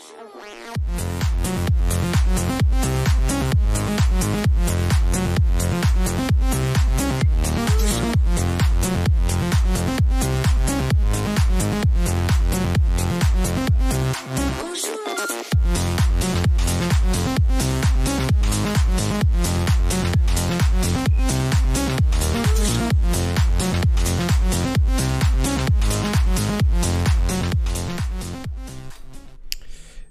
We'll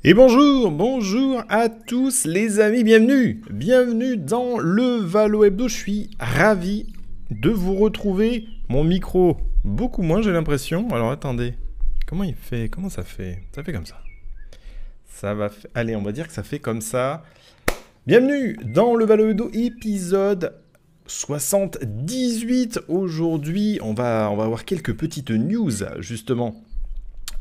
Et bonjour, bonjour à tous les amis, bienvenue, bienvenue dans le Valo Hebdo, je suis ravi de vous retrouver, mon micro beaucoup moins j'ai l'impression, alors attendez, comment il fait, comment ça fait, ça fait comme ça, ça va, allez on va dire que ça fait comme ça, bienvenue dans le Valo Hebdo épisode 78, aujourd'hui on va, on va avoir quelques petites news justement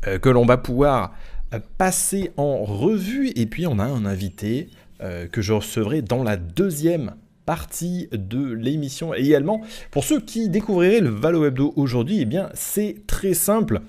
euh, que l'on va pouvoir passer en revue et puis on a un invité euh, que je recevrai dans la deuxième partie de l'émission. Et également, pour ceux qui découvriraient le Valo Hebdo aujourd'hui, et eh bien c'est très simple.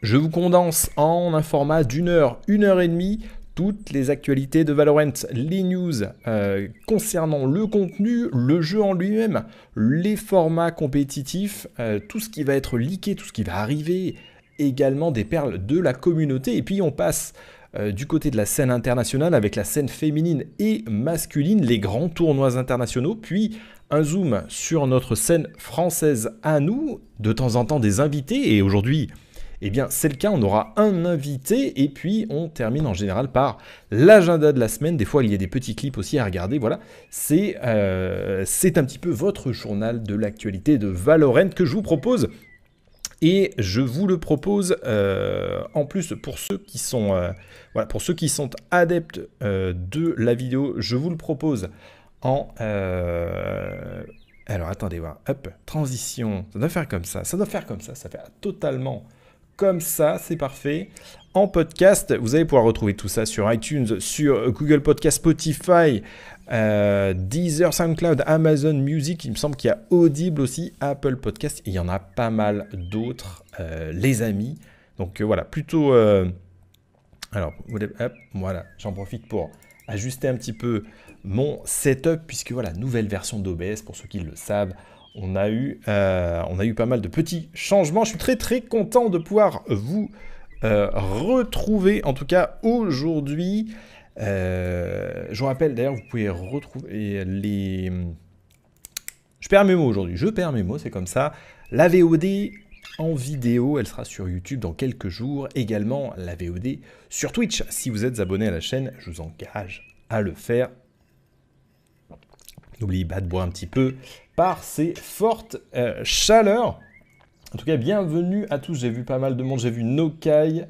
Je vous condense en un format d'une heure, une heure et demie, toutes les actualités de Valorant, les news euh, concernant le contenu, le jeu en lui-même, les formats compétitifs, euh, tout ce qui va être leaké, tout ce qui va arriver, également des perles de la communauté. Et puis on passe euh, du côté de la scène internationale avec la scène féminine et masculine, les grands tournois internationaux, puis un zoom sur notre scène française à nous, de temps en temps des invités, et aujourd'hui, eh bien c'est le cas, on aura un invité, et puis on termine en général par l'agenda de la semaine, des fois il y a des petits clips aussi à regarder, voilà, c'est euh, c'est un petit peu votre journal de l'actualité de Valorant que je vous propose et je vous le propose euh, en plus pour ceux qui sont, euh, voilà, pour ceux qui sont adeptes euh, de la vidéo, je vous le propose en... alors attendez voir, hop, transition, ça doit faire comme ça, ça doit faire comme ça, ça fait totalement comme ça, c'est parfait. En podcast, vous allez pouvoir retrouver tout ça sur iTunes, sur Google Podcast, Spotify, euh, Deezer, SoundCloud, Amazon Music, il me semble qu'il y a Audible aussi, Apple Podcast, il y en a pas mal d'autres, euh, les amis. Donc euh, voilà, plutôt... alors, voilà, j'en profite pour ajuster un petit peu mon setup, puisque voilà, nouvelle version d'OBS, pour ceux qui le savent, on a, eu, on a eu pas mal de petits changements. Je suis très très content de pouvoir vous retrouver, en tout cas aujourd'hui. Euh, je vous rappelle d'ailleurs, vous pouvez retrouver les... Je perds mes mots aujourd'hui, je perds mes mots, c'est comme ça. La VOD en vidéo, elle sera sur YouTube dans quelques jours. Également la VOD sur Twitch. Si vous êtes abonné à la chaîne, je vous engage à le faire. N'oubliez pas de boire un petit peu par ces fortes euh, chaleurs. En tout cas, bienvenue à tous. J'ai vu pas mal de monde. J'ai vu Nokai.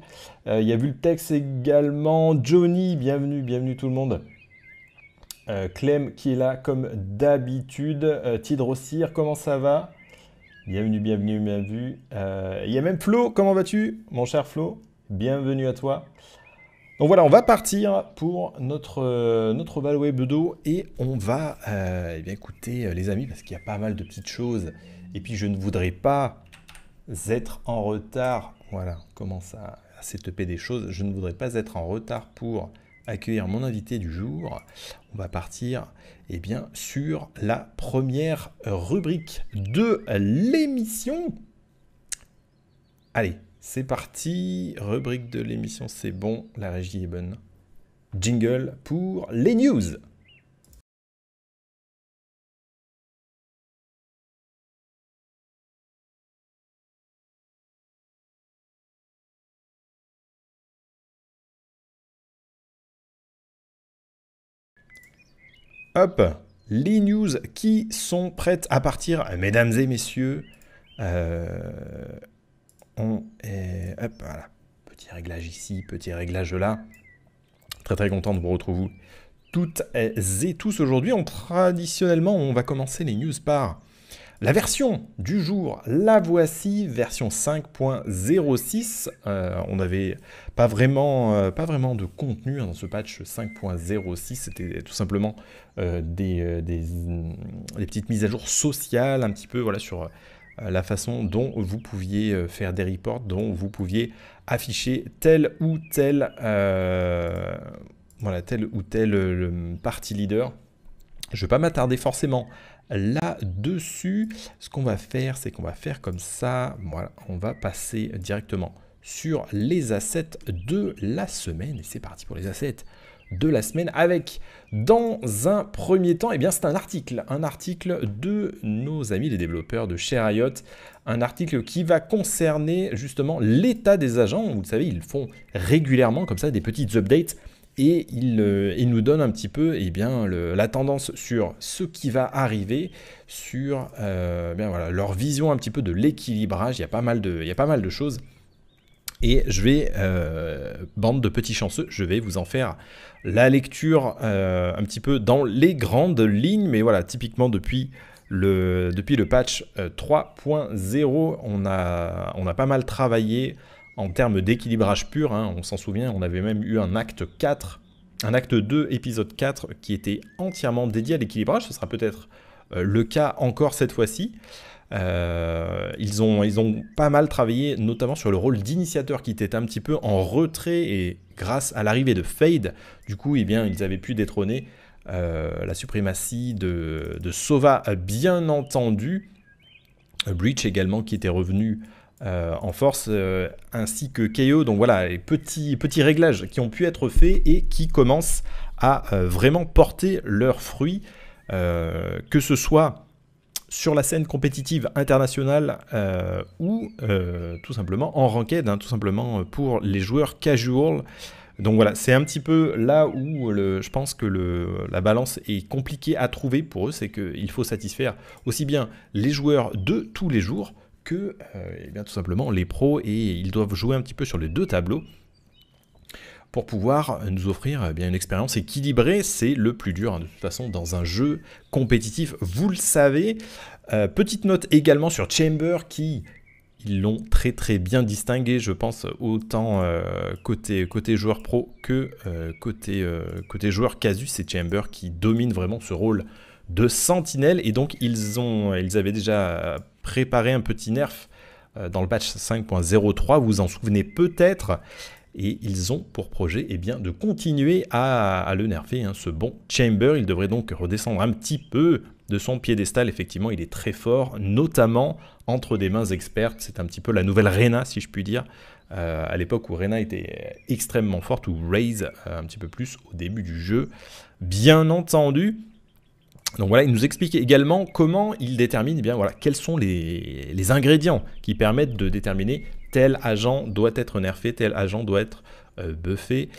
Euh, il y a vu le texte également. Johnny, bienvenue, bienvenue tout le monde. Euh, Clem qui est là comme d'habitude. Euh, Tidrosir, comment ça va Bienvenue, bienvenue, vu. Il y a même Flo, comment vas-tu Mon cher Flo, bienvenue à toi. Donc voilà, on va partir pour notre, notre Valway Bedo et on va, eh bien écouter les amis, parce qu'il y a pas mal de petites choses. Et puis je ne voudrais pas être en retard. Voilà, commence à, à des choses. Je ne voudrais pas être en retard pour accueillir mon invité du jour. On va partir eh bien, sur la première rubrique de l'émission. Allez, c'est parti. Rubrique de l'émission, c'est bon. La régie est bonne. Jingle pour les news. Hop, les news qui sont prêtes à partir, mesdames et messieurs. Euh, on est... Hop, voilà. Petit réglage ici, petit réglage là. Très très content de vous retrouver toutes et tous aujourd'hui. On, traditionnellement, on va commencer les news par la version du jour, la voici, version 5.06. Euh, on n'avait pas, vraiment, euh, pas vraiment de contenu hein, dans ce patch 5.06, c'était tout simplement euh, des, petites mises à jour sociales, un petit peu voilà, sur la façon dont vous pouviez faire des reports, dont vous pouviez afficher tel ou tel, voilà, tel, ou tel party leader. Je ne vais pas m'attarder forcément là-dessus. Ce qu'on va faire, c'est qu'on va faire comme ça. Voilà, on va passer directement sur les assets de la semaine. Et c'est parti pour les assets de la semaine avec dans un premier temps, et eh bien c'est un article, un article de nos amis les développeurs de chez un article qui va concerner justement l'état des agents. Vous le savez, ils font régulièrement comme ça des petites updates et euh, il, nous donne un petit peu eh bien, la tendance sur ce qui va arriver, sur euh, leur vision un petit peu de l'équilibrage. Il, y a pas mal de, y pas mal de choses. Et je vais, euh, bande de petits chanceux, je vais vous en faire la lecture un petit peu dans les grandes lignes. Mais voilà, typiquement depuis le, depuis le patch 3.0, on a pas mal travaillé en termes d'équilibrage pur. Hein, on s'en souvient, on avait même eu un acte 4, un acte 2, épisode 4, qui était entièrement dédié à l'équilibrage. Ce sera peut-être euh, le cas encore cette fois-ci. Euh, ils, ont, ils ont pas mal travaillé, notamment sur le rôle d'initiateur qui était un petit peu en retrait et grâce à l'arrivée de Fade, du coup, eh bien, ils avaient pu détrôner euh, la suprématie de, de Sova, bien entendu. Breach également qui était revenu euh, en force, euh, ainsi que KO. Donc voilà, les petits, petits réglages qui ont pu être faits et qui commencent à euh, vraiment porter leurs fruits, que ce soit sur la scène compétitive internationale ou tout simplement en ranked, hein, tout simplement pour les joueurs casual. Donc voilà, c'est un petit peu là où je pense que la balance est compliquée à trouver pour eux, c'est qu'il faut satisfaire aussi bien les joueurs de tous les jours que, euh, eh bien, tout simplement, les pros, et ils doivent jouer un petit peu sur les deux tableaux pour pouvoir nous offrir eh bien, une expérience équilibrée. C'est le plus dur, hein, de toute façon, dans un jeu compétitif, vous le savez. Euh, petite note également sur Chamber qui... Ils l'ont très très bien distingué, je pense, autant euh, côté, côté joueur pro que côté, côté joueur casus. C'est Chamber qui domine vraiment ce rôle de sentinelle. Et donc, ils, ont, ils avaient déjà préparé un petit nerf euh, dans le patch 5.03, vous en souvenez peut-être. Et ils ont pour projet eh bien, de continuer à, le nerfer, hein, ce bon Chamber. Il devrait donc redescendre un petit peu de son piédestal. Effectivement, il est très fort, notamment entre des mains expertes. C'est un petit peu la nouvelle Rena, si je puis dire, euh, à l'époque où Rena était extrêmement forte, ou Raze euh, un petit peu plus au début du jeu. Bien entendu, donc voilà, il nous explique également comment il détermine, eh bien voilà, quels sont les, ingrédients qui permettent de déterminer tel agent doit être nerfé, tel agent doit être euh, buffé.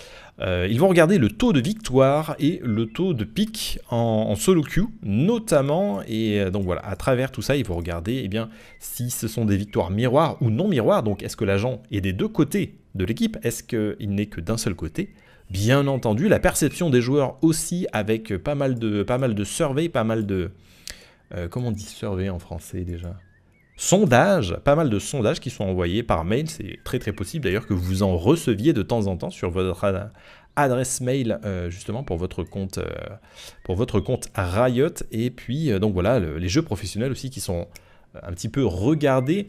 Euh, ils vont regarder le taux de victoire et le taux de pic en, solo queue notamment. Et euh, donc voilà, à travers tout ça, ils vont regarder eh bien, si ce sont des victoires miroirs ou non miroirs. Donc est-ce que l'agent est des deux côtés de l'équipe Est-ce qu'il n'est que d'un seul côté Bien entendu, la perception des joueurs aussi, avec pas mal de, pas mal de surveys, pas mal de... Euh, comment on dit survey en français déjà Sondages, pas mal de sondages qui sont envoyés par mail. C'est très très possible d'ailleurs que vous en receviez de temps en temps sur votre adresse mail euh, justement pour votre compte euh, pour votre compte Riot et puis donc voilà les jeux professionnels aussi qui sont un petit peu regardés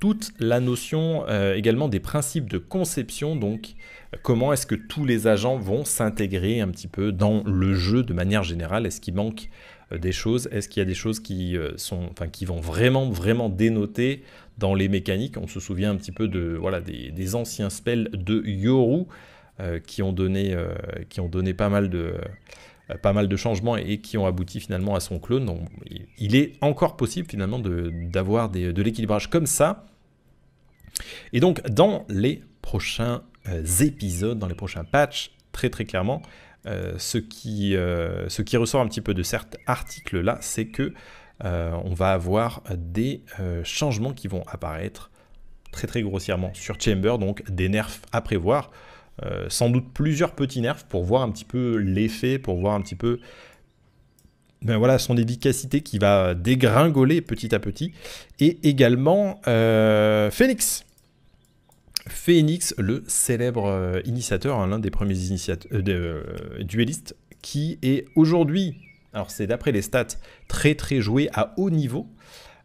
toute la notion également des principes de conception donc comment est-ce que tous les agents vont s'intégrer un petit peu dans le jeu de manière générale Est-ce qu'il manque euh, des choses Est-ce qu'il y a des choses qui, euh, sont, enfin, qui vont vraiment, vraiment dénoter dans les mécaniques On se souvient un petit peu de, voilà, des, anciens spells de Yoru euh, qui, ont donné, qui ont donné pas mal de... pas mal de changements et qui ont abouti finalement à son clone. il est encore possible finalement d'avoir de l'équilibrage comme ça. Et donc dans les prochains euh, épisodes, dans les prochains patchs, très très clairement. Euh, ce, qui, euh, ce qui ressort un petit peu de cet article-là, c'est que on va avoir des changements qui vont apparaître très très grossièrement sur Chamber, donc des nerfs à prévoir. sans doute plusieurs petits nerfs pour voir un petit peu l'effet, pour voir un petit peu ben voilà, son efficacité qui va dégringoler petit à petit. Et également Félix. Phoenix, le célèbre euh, initiateur, hein, l'un des premiers initiateurs euh, duellistes, qui est aujourd'hui, alors c'est d'après les stats, très très joué à haut niveau.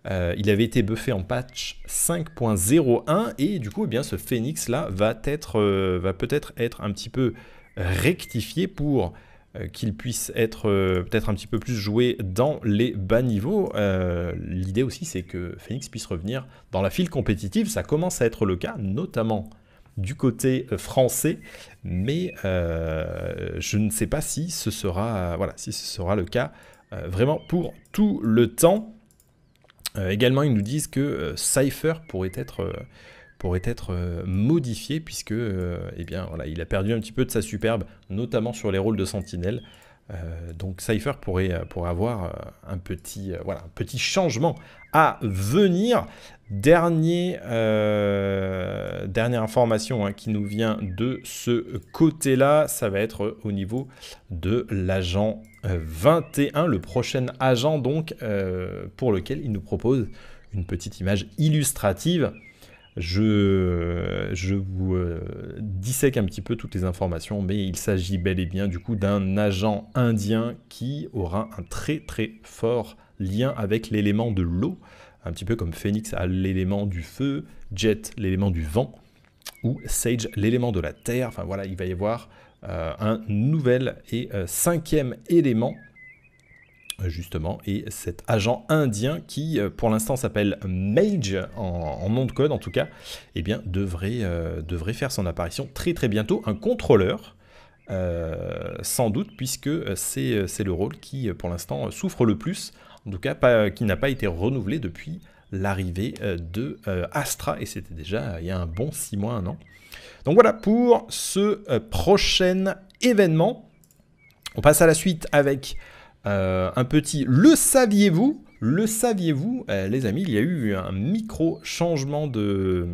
Euh, il avait été buffé en patch 5.01 et du coup, eh bien, ce phoenix là va peut-être être un petit peu rectifié pour euh, qu'il puisse être euh, peut-être un petit peu plus joué dans les bas niveaux. Euh, l'idée aussi, c'est que Phoenix puisse revenir dans la file compétitive. Ça commence à être le cas, notamment du côté français, mais je ne sais pas si ce sera, voilà, si ce sera le cas vraiment pour tout le temps. également, ils nous disent que Cypher pourrait être pourrait être euh, modifié puisque euh, eh bien, voilà, il a perdu un petit peu de sa superbe, notamment sur les rôles de sentinelle. Euh, donc Cypher pourrait, pourrait avoir un petit, voilà, un petit changement à venir. Dernier, dernière information hein, qui nous vient de ce côté-là, ça va être au niveau de l'agent 21, le prochain agent donc pour lequel il nous propose une petite image illustrative je, vous euh, dissèque un petit peu toutes les informations, mais il s'agit bel et bien du coup d'un agent indien qui aura un très très fort lien avec l'élément de l'eau, un petit peu comme Phoenix a l'élément du feu, Jet l'élément du vent, ou Sage l'élément de la terre. Enfin voilà, il va y avoir euh, un nouvel et euh, cinquième élément euh, justement, et cet agent indien qui, euh, pour l'instant, s'appelle Mage, en, nom de code en tout cas, eh bien, devrait, euh, devrait faire son apparition très très bientôt. Un contrôleur, sans doute, puisque c'est le rôle qui, pour l'instant, souffre le plus, en tout cas, qui n'a pas été renouvelé depuis l'arrivée de Astra, et c'était déjà il y a un bon 6 mois, un an. Donc voilà pour ce prochain événement. On passe à la suite avec euh, un petit le saviez-vous le saviez-vous, euh, les amis, il y a eu un micro changement de,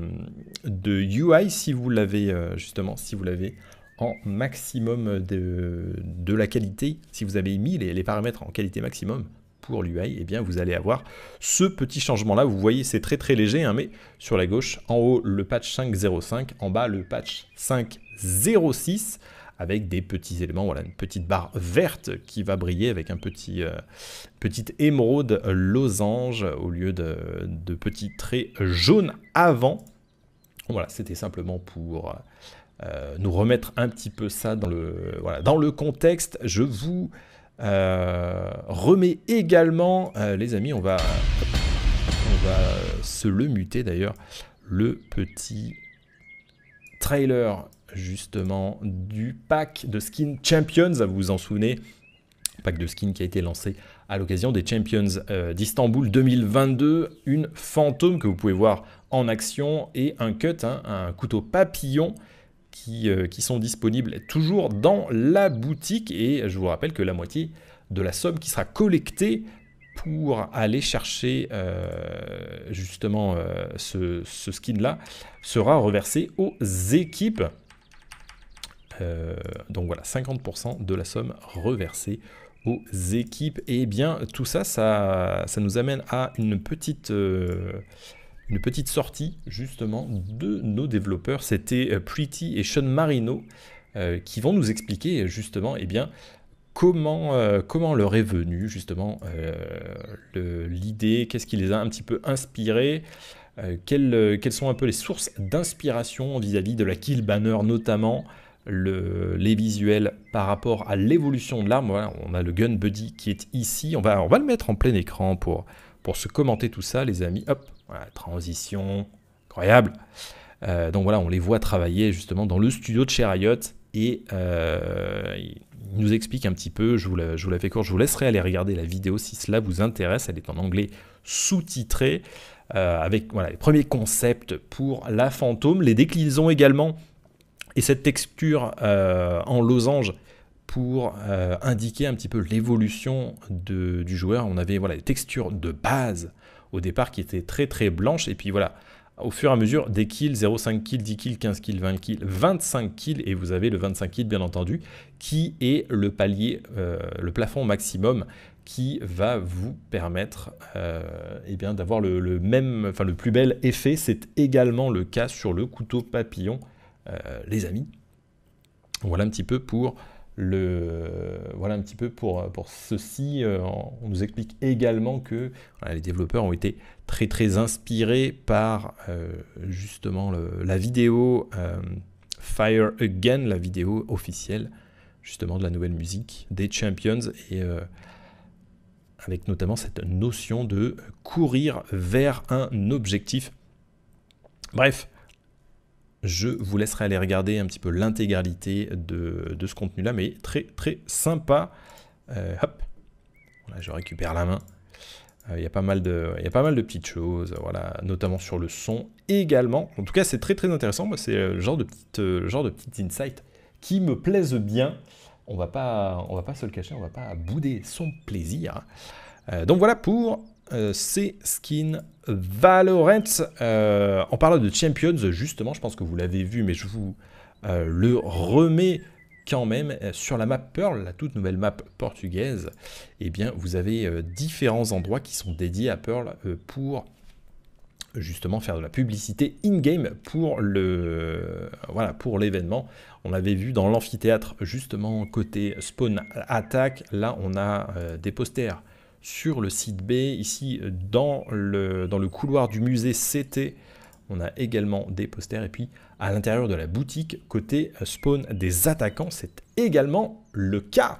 UI si vous l'avez euh, justement, si vous l'avez en maximum de, la qualité, si vous avez mis les, paramètres en qualité maximum pour l'UI, et eh bien vous allez avoir ce petit changement là. Vous voyez, c'est très très léger, hein, mais sur la gauche, en haut le patch 5.05, en bas le patch 5.06 avec des petits éléments, voilà, une petite barre verte qui va briller avec un petit euh, petite émeraude losange au lieu de, petits traits jaunes avant. Voilà, c'était simplement pour euh, nous remettre un petit peu ça dans le, voilà, dans le contexte. Je vous euh, remets également, les amis, on va, on va se le muter d'ailleurs, le petit trailer justement du pack de skins Champions, vous vous en souvenez, pack de skins qui a été lancé à l'occasion des Champions euh, d'Istanbul 2022, une fantôme que vous pouvez voir en action et un cut, hein, un couteau papillon qui, euh, qui, sont disponibles toujours dans la boutique et je vous rappelle que la moitié de la somme qui sera collectée pour aller chercher euh, justement ce, ce skin là sera reversée aux équipes. Euh, donc voilà, 50% de la somme reversée aux équipes. Et bien tout ça, ça, nous amène à une petite, euh, une petite sortie justement de nos développeurs. C'était euh, Pretty et Sean Marino qui vont nous expliquer justement et eh bien, comment, comment leur est venue justement l'idée, qu'est-ce qui les a un petit peu inspirés. Quelles, quelles, sont un peu les sources d'inspiration vis-à-vis de la Kill Banner notamment le, les visuels par rapport à l'évolution de l'arme. on a le Gun Buddy qui est ici. On va, on va le mettre en plein écran pour, pour se commenter tout ça, les amis. Hop, transition, incroyable. Euh, donc voilà, on les voit travailler justement dans le studio de chez et euh, il nous explique un petit peu, je vous, la, je vous fais court, je vous laisserai aller regarder la vidéo si cela vous intéresse, elle est en anglais sous-titrée, euh, avec voilà, les premiers concepts pour la fantôme, les déclinaisons également et cette texture euh, en losange pour euh, indiquer un petit peu l'évolution du joueur. On avait voilà, les textures de base au départ qui étaient très très blanches. Et puis voilà, au fur et à mesure, des kills, 0,5 kills, 10 kills, 15 kills, 20 kills, 25 kills, et vous avez le 25 kills bien entendu, qui est le palier, euh, le plafond maximum qui va vous permettre eh d'avoir le, même, enfin le plus bel effet. C'est également le cas sur le couteau papillon euh, les amis. Voilà un petit peu pour le, voilà un petit peu pour, pour ceci. Euh, on nous explique également que les développeurs ont été très très inspirés par euh, justement la vidéo Fire Again, la vidéo officielle justement de la nouvelle musique des Champions et avec notamment cette notion de courir vers un objectif. Bref, je vous laisserai aller regarder un petit peu l'intégralité de, ce contenu-là, mais très très sympa. Euh, hop, voilà, je récupère la main. Euh, il y, a pas mal de, y a pas mal de petites choses, voilà, notamment sur le son également. En tout cas, c'est très très intéressant. c'est euh, le genre de petite, insights genre de petite insight qui me plaisent bien. On va pas, on va pas se le cacher, on va pas bouder son plaisir. donc voilà pour ces skins Valorant, euh, en parlant de Champions, justement, je pense que vous l'avez vu, mais je vous euh, le remets quand même euh, sur la map Pearl, la toute nouvelle map portugaise. Eh bien, vous avez différents endroits qui sont dédiés à Pearl pour justement faire de la publicité in-game pour le voilà pour l'événement. On l'avait vu dans l'amphithéâtre justement côté spawn attack. Là, on a des posters sur le site B. Ici, dans le, dans le couloir du musée CT, on a également des posters. Et puis, à l'intérieur de la boutique, côté spawn des attaquants, c'est également le cas.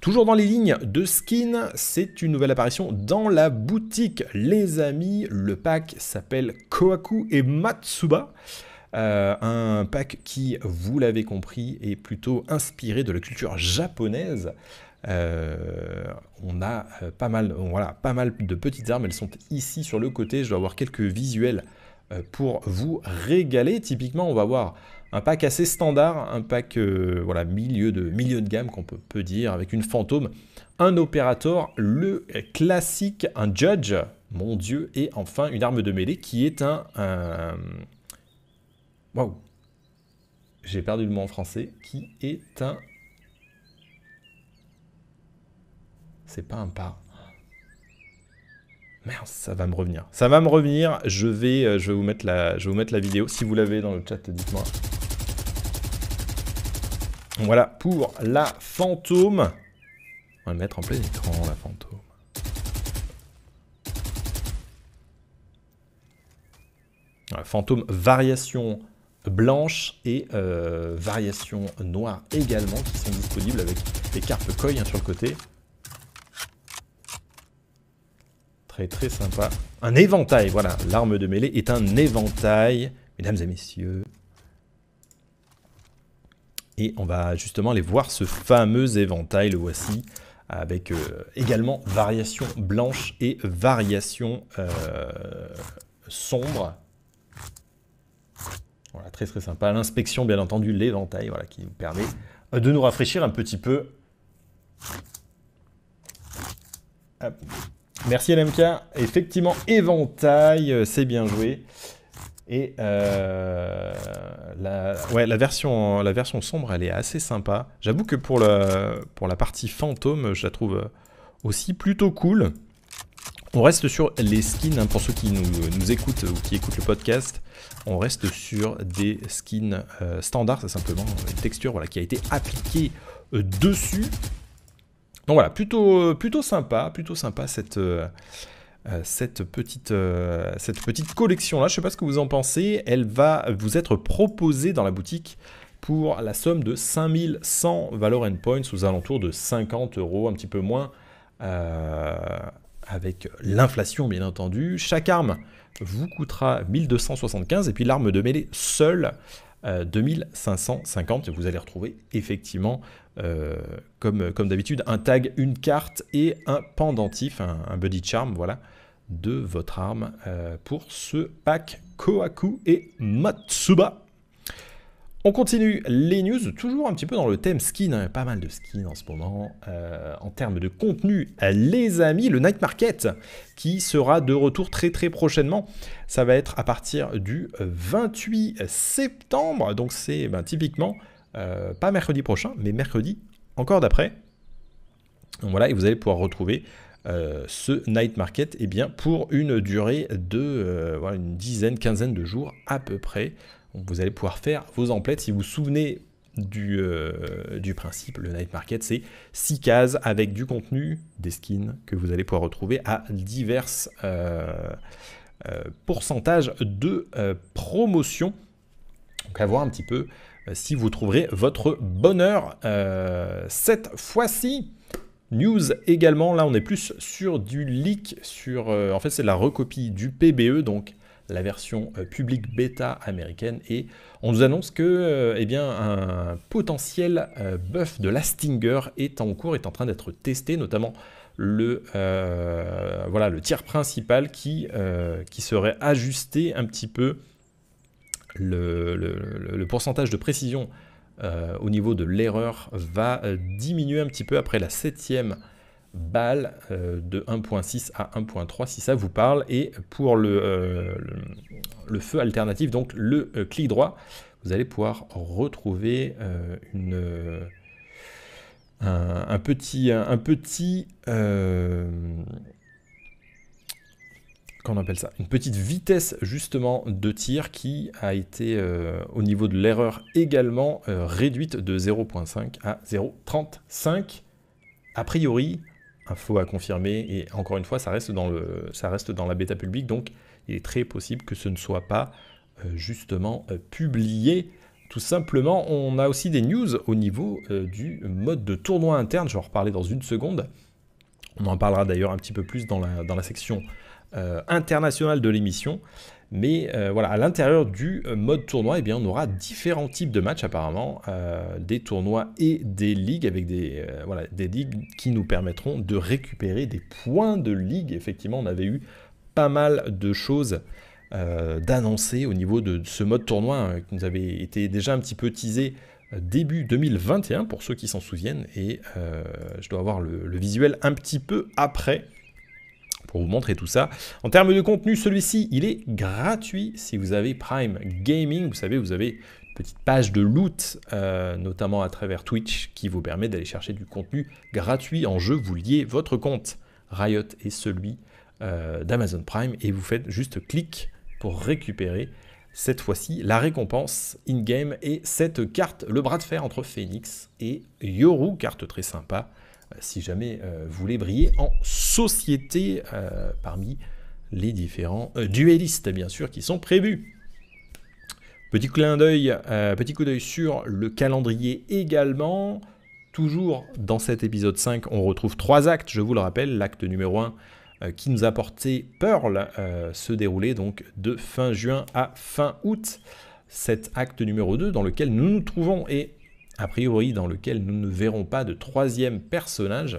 Toujours dans les lignes de skin, c'est une nouvelle apparition dans la boutique. Les amis, le pack s'appelle koaku et Matsuba. Euh, un pack qui, vous l'avez compris, est plutôt inspiré de la culture japonaise. Euh, on a euh, pas mal, euh, voilà, pas mal de petites armes, elles sont ici sur le côté, je dois avoir quelques visuels pour vous régaler. Typiquement, on va avoir un pack assez standard, un pack voilà, milieu, de, milieu de gamme qu'on peut, dire, avec une fantôme, un opérateur, le classique, un judge, mon dieu, et enfin une arme de mêlée qui est un... Waouh J'ai perdu le mot en français, qui est un C'est pas un pas. Merde, ça va me revenir. Ça va me revenir. Je vais, euh, je vais, vous, mettre la, je vous mettre la vidéo. Si vous l'avez dans le chat, dites-moi. Voilà pour la fantôme. On va le mettre en plein écran, la fantôme. fantôme variation blanche et euh, variation noire également qui sont disponibles avec les cartes koi hein, sur le côté. très sympa. Un éventail, voilà. L'arme de mêlée est un éventail, mesdames et messieurs. Et on va justement aller voir ce fameux éventail, le voici, avec euh, également variation blanche et variation euh, sombre. Voilà, très très sympa. L'inspection, bien entendu, l'éventail, voilà, qui nous permet de nous rafraîchir un petit peu. Merci LMK. Effectivement, éventail, euh, c'est bien joué. Et euh, la, ouais, la, version, la version sombre, elle est assez sympa. J'avoue que pour, le, pour la partie fantôme, je la trouve euh, aussi plutôt cool. On reste sur les skins, hein, pour ceux qui nous, nous, écoutent ou qui écoutent le podcast, on reste sur des skins standards, c'est simplement une texture voilà, qui a été appliquée dessus. Donc voilà, plutôt, plutôt sympa, plutôt sympa cette, euh, euh, cette, petite, euh, cette petite collection-là. Je ne sais pas ce que vous en pensez. Elle va vous être proposée dans la boutique pour la somme de 5100 and Points, aux alentours de 50 euros, un petit peu moins, avec l'inflation bien entendu. Chaque arme vous coûtera 1275 et puis l'arme de mêlée seule. 2550. Vous allez retrouver effectivement euh, comme, comme d'habitude, un tag, une carte et un pendentif, un, buddy charm, voilà, de votre arme euh, pour ce pack Koaku et Matsuba. On continue les news, toujours un petit peu dans le thème skin, hein. pas mal de skins en ce moment. Euh, en termes de contenu, les amis, le Night Market qui sera de retour très très prochainement. Ça va être à partir du 28 septembre, donc c'est ben, typiquement euh, pas mercredi prochain, mais mercredi encore d'après. voilà, et vous allez pouvoir retrouver euh, ce night market et eh bien, pour une durée de euh, une dizaine, quinzaine de jours à peu près. vous allez pouvoir faire vos emplettes. Si vous vous souvenez du, du principe, le night market, c'est six cases avec du contenu, des skins que vous allez pouvoir retrouver à divers pourcentages de promotion. Donc à voir un petit peu euh, si vous trouverez votre bonheur euh, cette fois-ci. News également, là on est plus sur du leak, sur, euh, en fait c'est la recopie du PBE, donc la version publique bêta américaine et on nous annonce que eh bien, un potentiel buff de la Stinger est en cours, est en train d'être testé, notamment le, voilà, le tir principal qui, qui serait ajusté un petit peu le, pourcentage de précision euh, au niveau de l'erreur va euh, diminuer un petit peu après la septième balle euh, de 1.6 à 1.3 si ça vous parle. Et pour le, le feu alternatif, donc le clic droit, vous allez pouvoir retrouver une, un, petit, un petit qu'on appelle ça Une petite vitesse justement de tir qui a été euh, au niveau de l'erreur également euh, réduite de 0.5 à 0.35. A priori, info à confirmer et encore une fois ça reste dans, le, ça reste dans la bêta publique donc il est très possible que ce ne soit pas euh, justement publié tout simplement, on a aussi des news au niveau du mode de tournoi interne, je vais en reparler dans une seconde. On en parlera d'ailleurs un petit peu plus dans la, dans la section euh, international de l'émission. Mais euh, voilà, à l'intérieur du euh, mode tournoi, et eh bien, on aura différents types de matchs apparemment, des tournois et des ligues, avec des, voilà, des ligues qui nous permettront de récupérer des points de ligue. Effectivement, on avait eu pas mal de choses d'annoncer au niveau de, ce mode tournoi hein, qui nous avait été déjà un petit peu teasé début 2021 pour ceux qui s'en souviennent et je dois avoir le, visuel un petit peu après pour vous montrer tout ça. En termes de contenu, celui-ci, il est gratuit si vous avez Prime Gaming. Vous savez, vous avez une petite page de loot, euh, notamment à travers Twitch, qui vous permet d'aller chercher du contenu gratuit en jeu. Vous liez votre compte Riot et celui euh, d'Amazon Prime et vous faites juste clic pour récupérer cette fois-ci la récompense in-game et cette carte, le bras de fer entre Phoenix et Yoru, carte très sympa si jamais euh, vous voulez briller en société euh, parmi les différents euh, duellistes, bien sûr, qui sont prévus. Petit clin d'œil, petit coup d'œil sur le calendrier également. Toujours dans cet épisode 5, on retrouve trois actes, je vous le rappelle. L'acte numéro 1 qui nous a porté Pearl se déroulait donc de fin juin à fin août. Cet acte numéro 2 dans lequel nous nous trouvons est a priori dans lequel nous ne verrons pas de troisième personnage,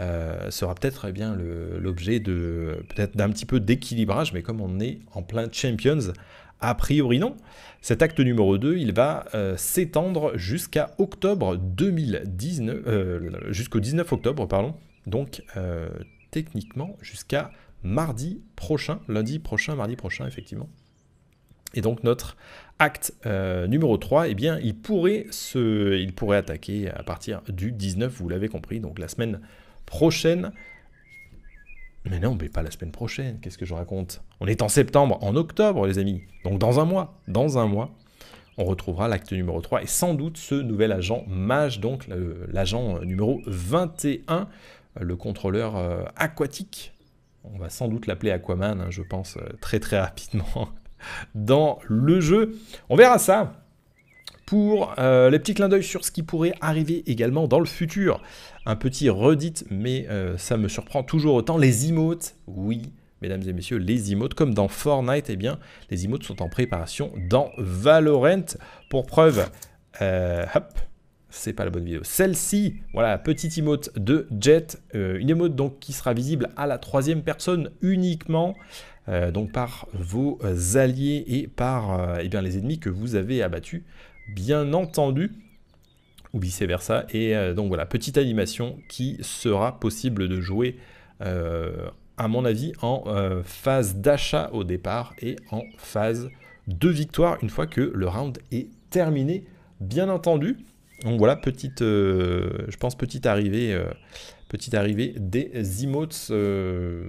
euh, sera peut-être eh bien l'objet de peut-être d'un petit peu d'équilibrage, mais comme on est en plein Champions, a priori non. Cet acte numéro 2, il va euh, s'étendre jusqu'à octobre 2019, euh, jusqu'au 19 octobre, parlons Donc techniquement jusqu'à mardi prochain, lundi prochain, mardi prochain effectivement. Et donc notre acte euh, numéro 3, eh bien, il pourrait, se, il pourrait attaquer à partir du 19, vous l'avez compris, donc la semaine prochaine. Mais non, mais pas la semaine prochaine, qu'est-ce que je raconte On est en septembre, en octobre, les amis. Donc dans un mois, dans un mois, on retrouvera l'acte numéro 3 et sans doute ce nouvel agent mage, donc l'agent numéro 21, le contrôleur euh, aquatique. On va sans doute l'appeler Aquaman, hein, je pense, euh, très très rapidement dans le jeu. On verra ça pour euh, les petits clins d'œil sur ce qui pourrait arriver également dans le futur. Un petit redit, mais euh, ça me surprend toujours autant. Les emotes, oui, mesdames et messieurs, les emotes, comme dans Fortnite, et eh bien, les emotes sont en préparation dans Valorant. Pour preuve, euh, hop, c'est pas la bonne vidéo. Celle-ci, voilà, petite emote de Jet, une emote donc qui sera visible à la troisième personne uniquement. Euh, donc par vos alliés et par euh, eh bien, les ennemis que vous avez abattus, bien entendu ou vice versa. Et euh, donc voilà, petite animation qui sera possible de jouer, à mon avis, en phase d'achat au départ et en phase de victoire une fois que le round est terminé, bien entendu. Donc voilà, petite, je pense, petite arrivée Petite arrivée des emotes, euh,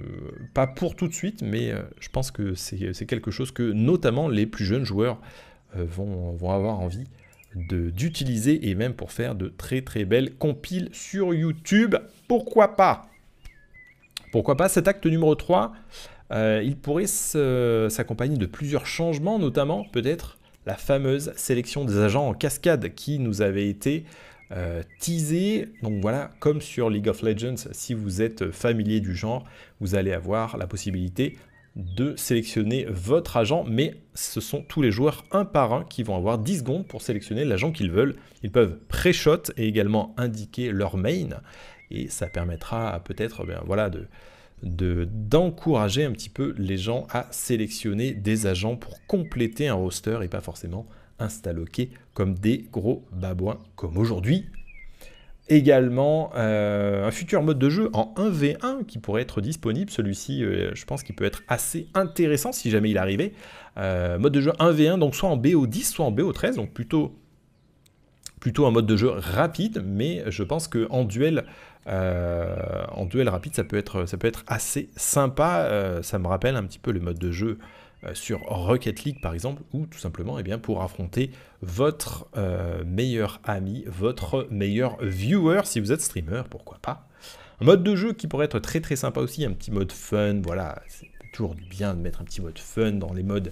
pas pour tout de suite, mais euh, je pense que c'est quelque chose que notamment les plus jeunes joueurs euh, vont, avoir envie d'utiliser et même pour faire de très très belles compiles sur YouTube. Pourquoi pas Pourquoi pas cet acte numéro 3 Il pourrait s'accompagner de plusieurs changements, notamment peut-être la fameuse sélection des agents en cascade qui nous avait été euh, teaser Donc voilà, comme sur League of Legends, si vous êtes familier du genre, vous allez avoir la possibilité de sélectionner votre agent, mais ce sont tous les joueurs un par un qui vont avoir 10 secondes pour sélectionner l'agent qu'ils veulent. Ils peuvent pré-shot et également indiquer leur main, et ça permettra peut-être eh voilà, de, d'encourager un petit peu les gens à sélectionner des agents pour compléter un roster et pas forcément installoqué comme des gros babouins, comme aujourd'hui. Également, euh, un futur mode de jeu en 1v1 qui pourrait être disponible. Celui-ci, euh, je pense qu'il peut être assez intéressant si jamais il arrivait. Euh, mode de jeu 1v1, donc soit en BO10, soit en BO13, donc plutôt, plutôt un mode de jeu rapide, mais je pense qu'en duel, en duel rapide, ça peut être, ça peut être assez sympa. ça me rappelle un petit peu le mode de jeu euh, sur Rocket League par exemple, ou tout simplement eh bien, pour affronter votre euh, meilleur ami, votre meilleur viewer si vous êtes streamer, pourquoi pas. Un mode de jeu qui pourrait être très très sympa aussi, un petit mode fun, voilà, c'est toujours du bien de mettre un petit mode fun dans les modes,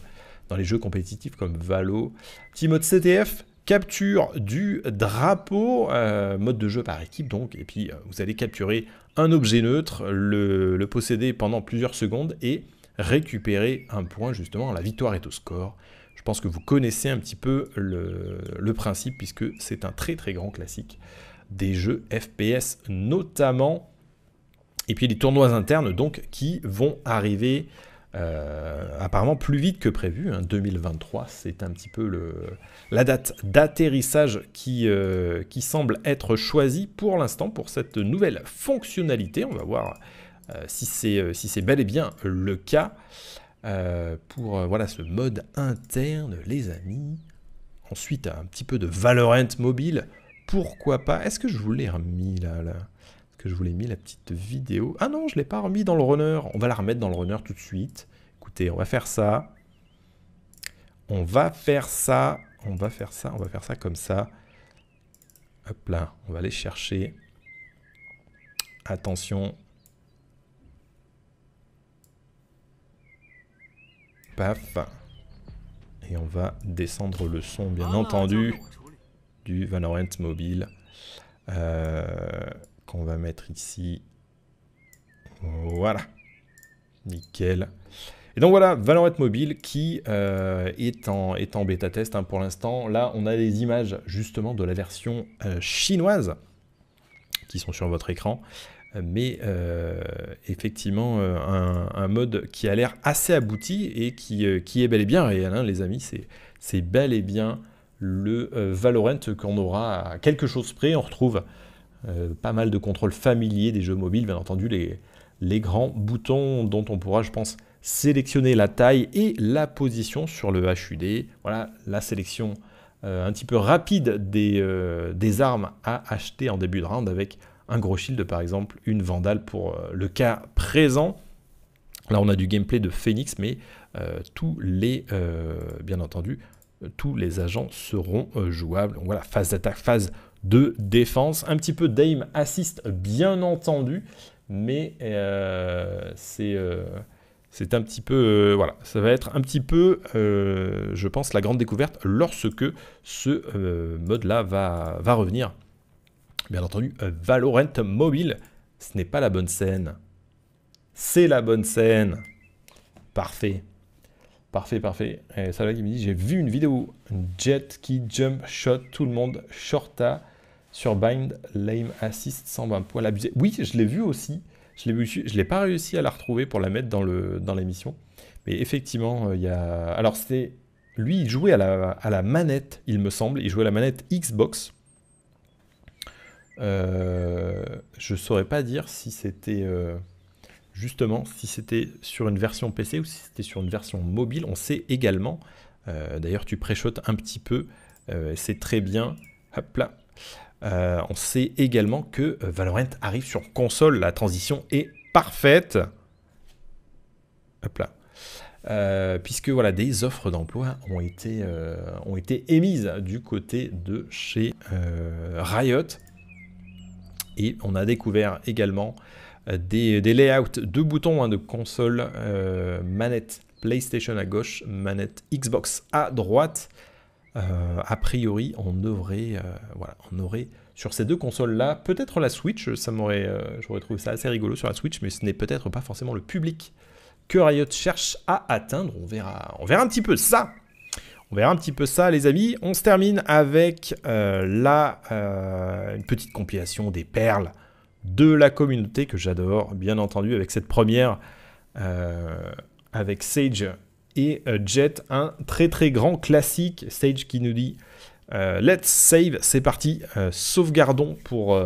dans les jeux compétitifs comme Valo. Petit mode CTF, capture du drapeau, euh, mode de jeu par équipe donc, et puis vous allez capturer un objet neutre, le posséder pendant plusieurs secondes et récupérer un point justement. La victoire est au score. Je pense que vous connaissez un petit peu le, principe puisque c'est un très très grand classique des jeux FPS notamment. Et puis les tournois internes donc qui vont arriver euh, apparemment plus vite que prévu. 2023, hein. c'est un petit peu la date d'atterrissage qui, euh, qui semble être choisie pour l'instant pour cette nouvelle fonctionnalité. On va voir euh, si c'est euh, si bel et bien le cas euh, pour voilà, ce mode interne, les amis. Ensuite, un petit peu de Valorant mobile. Pourquoi pas Est-ce que je vous l'ai remis là, là Est-ce que je vous l'ai mis la petite vidéo Ah non, je ne l'ai pas remis dans le runner. On va la remettre dans le runner tout de suite. Écoutez, on va faire ça. On va faire ça. On va faire ça. On va faire ça comme ça. Hop là, on va aller chercher. Attention, Paf. Et on va descendre le son, bien ah, entendu, du Valorant Mobile. Euh, qu'on va mettre ici. Voilà. Nickel. Et donc voilà, Valorant Mobile qui euh, est, en, bêta test hein. pour l'instant. Là, on a les images justement de la version euh, chinoise qui sont sur votre écran mais euh, effectivement euh, un, mode qui a l'air assez abouti et qui, euh, est bel et bien réel, hein, les amis, c'est bel et bien le Valorant qu'on aura à quelque chose près, on retrouve pas mal de contrôles familiers des jeux mobiles, bien entendu les, grands boutons dont on pourra, je pense, sélectionner la taille et la position sur le HUD. Voilà la sélection un petit peu rapide des armes à acheter en début de round avec un gros shield par exemple, une vandale pour euh, le cas présent. Là on a du gameplay de Phoenix, mais euh, tous les, euh, bien entendu, tous les agents seront jouables. voilà, phase d'attaque, phase de défense, un petit peu d'aim assist bien entendu, mais c'est c'est un petit peu, voilà, ça va être un petit peu, je pense, la grande découverte lorsque ce mode-là va, va revenir bien entendu, euh, Valorant mobile. Ce n'est pas la bonne scène. C'est la bonne scène. Parfait. Parfait, parfait. Et ça là qui me dit, j'ai vu une vidéo. Jet qui jump shot tout le monde. Shorta sur bind lame assist 120 points. Oui, je l'ai vu aussi. Je l'ai l'ai pas réussi à la retrouver pour la mettre dans le dans l'émission. Mais effectivement, euh, il y a. Alors c'était lui, il jouait à la, à la manette, il me semble. Il jouait à la manette Xbox. Je euh, je saurais pas dire si c'était euh, justement si c'était sur une version PC ou si c'était sur une version mobile. On sait également, euh, d'ailleurs tu préchotes un petit peu, c'est très bien. Hop là. on sait également que Valorant arrive sur console, la transition est parfaite. Hop là. puisque voilà, des offres d'emploi ont, été, ont été émises du côté de chez Riot. Et on a découvert également euh, des, layouts de boutons hein, de console, euh, manette PlayStation à gauche, manette Xbox à droite. Euh, a priori, on devrait, voilà, on aurait sur ces deux consoles-là, peut-être la Switch, ça m'aurait, j'aurais trouvé ça assez rigolo sur la Switch, mais ce n'est peut-être pas forcément le public que Riot cherche à atteindre. On verra, on verra un petit peu ça. On verra un petit peu ça, les amis. On se termine avec euh, la, euh, une petite compilation des perles de la communauté que j'adore, bien entendu, avec cette première, euh, avec Sage et Jet, un très très grand classique. Sage qui nous dit Let's save, c'est parti, sauvegardons pour.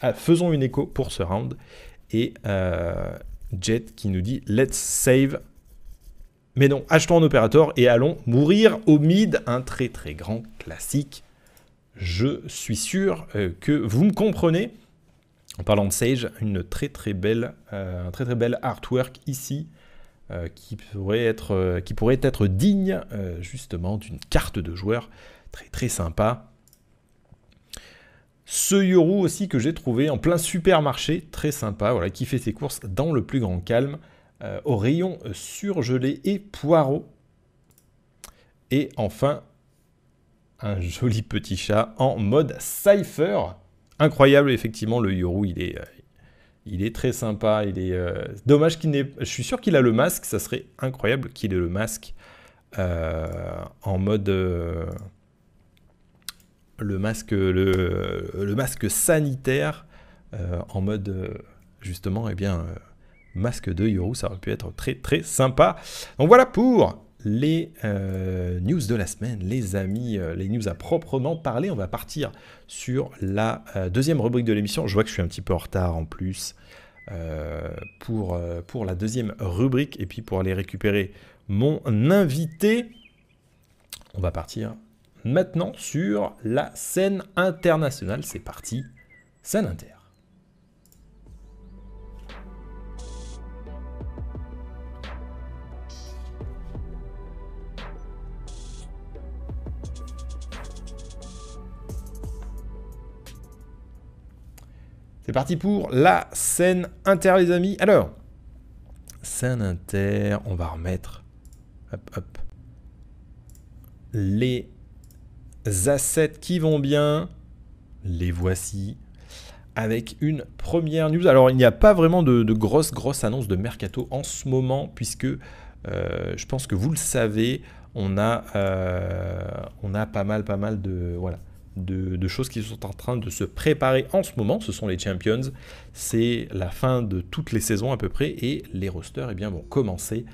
Ah, faisons une écho pour ce round. Et Jet qui nous dit Let's save mais non, achetons un opérateur et allons mourir au mid, un très très grand classique. Je suis sûr euh, que vous me comprenez. En parlant de Sage, une très très belle, euh, un très très bel artwork ici euh, qui, pourrait être, qui pourrait être digne justement d'une carte de joueur très très sympa. Ce Yoru aussi que j'ai trouvé en plein supermarché, très sympa, voilà, qui fait ses courses dans le plus grand calme. Aux euh, au rayon euh, surgelé et poireaux. Et enfin, un joli petit chat en mode cipher. Incroyable, effectivement, le Yoru, il est, euh, il est très sympa. Il est dommage qu'il n'ait. Je suis sûr qu'il a le masque. Ça serait incroyable qu'il ait le masque en mode le masque le, le masque sanitaire en mode justement et eh bien masque de Yoru, ça aurait pu être très très sympa. Donc voilà pour les euh, news de la semaine, les amis, euh, les news à proprement parler. On va partir sur la euh, deuxième rubrique de l'émission. Je vois que je suis un petit peu en retard en plus pour, pour la deuxième rubrique et puis pour aller récupérer mon invité. On va partir maintenant sur la scène internationale. C'est parti, scène inter. C'est parti pour la scène inter, les amis. Alors, scène inter, on va remettre les assets qui vont bien. Les voici avec une première news. Alors, il n'y a pas vraiment de, grosse, grosse annonce de mercato en ce moment, puisque euh, je pense que vous le savez, on a, euh, on a pas mal, pas mal de... Voilà de, choses qui sont en train de se préparer en ce moment. Ce sont les Champions. C'est la fin de toutes les saisons à peu près et les rosters eh bien, vont commencer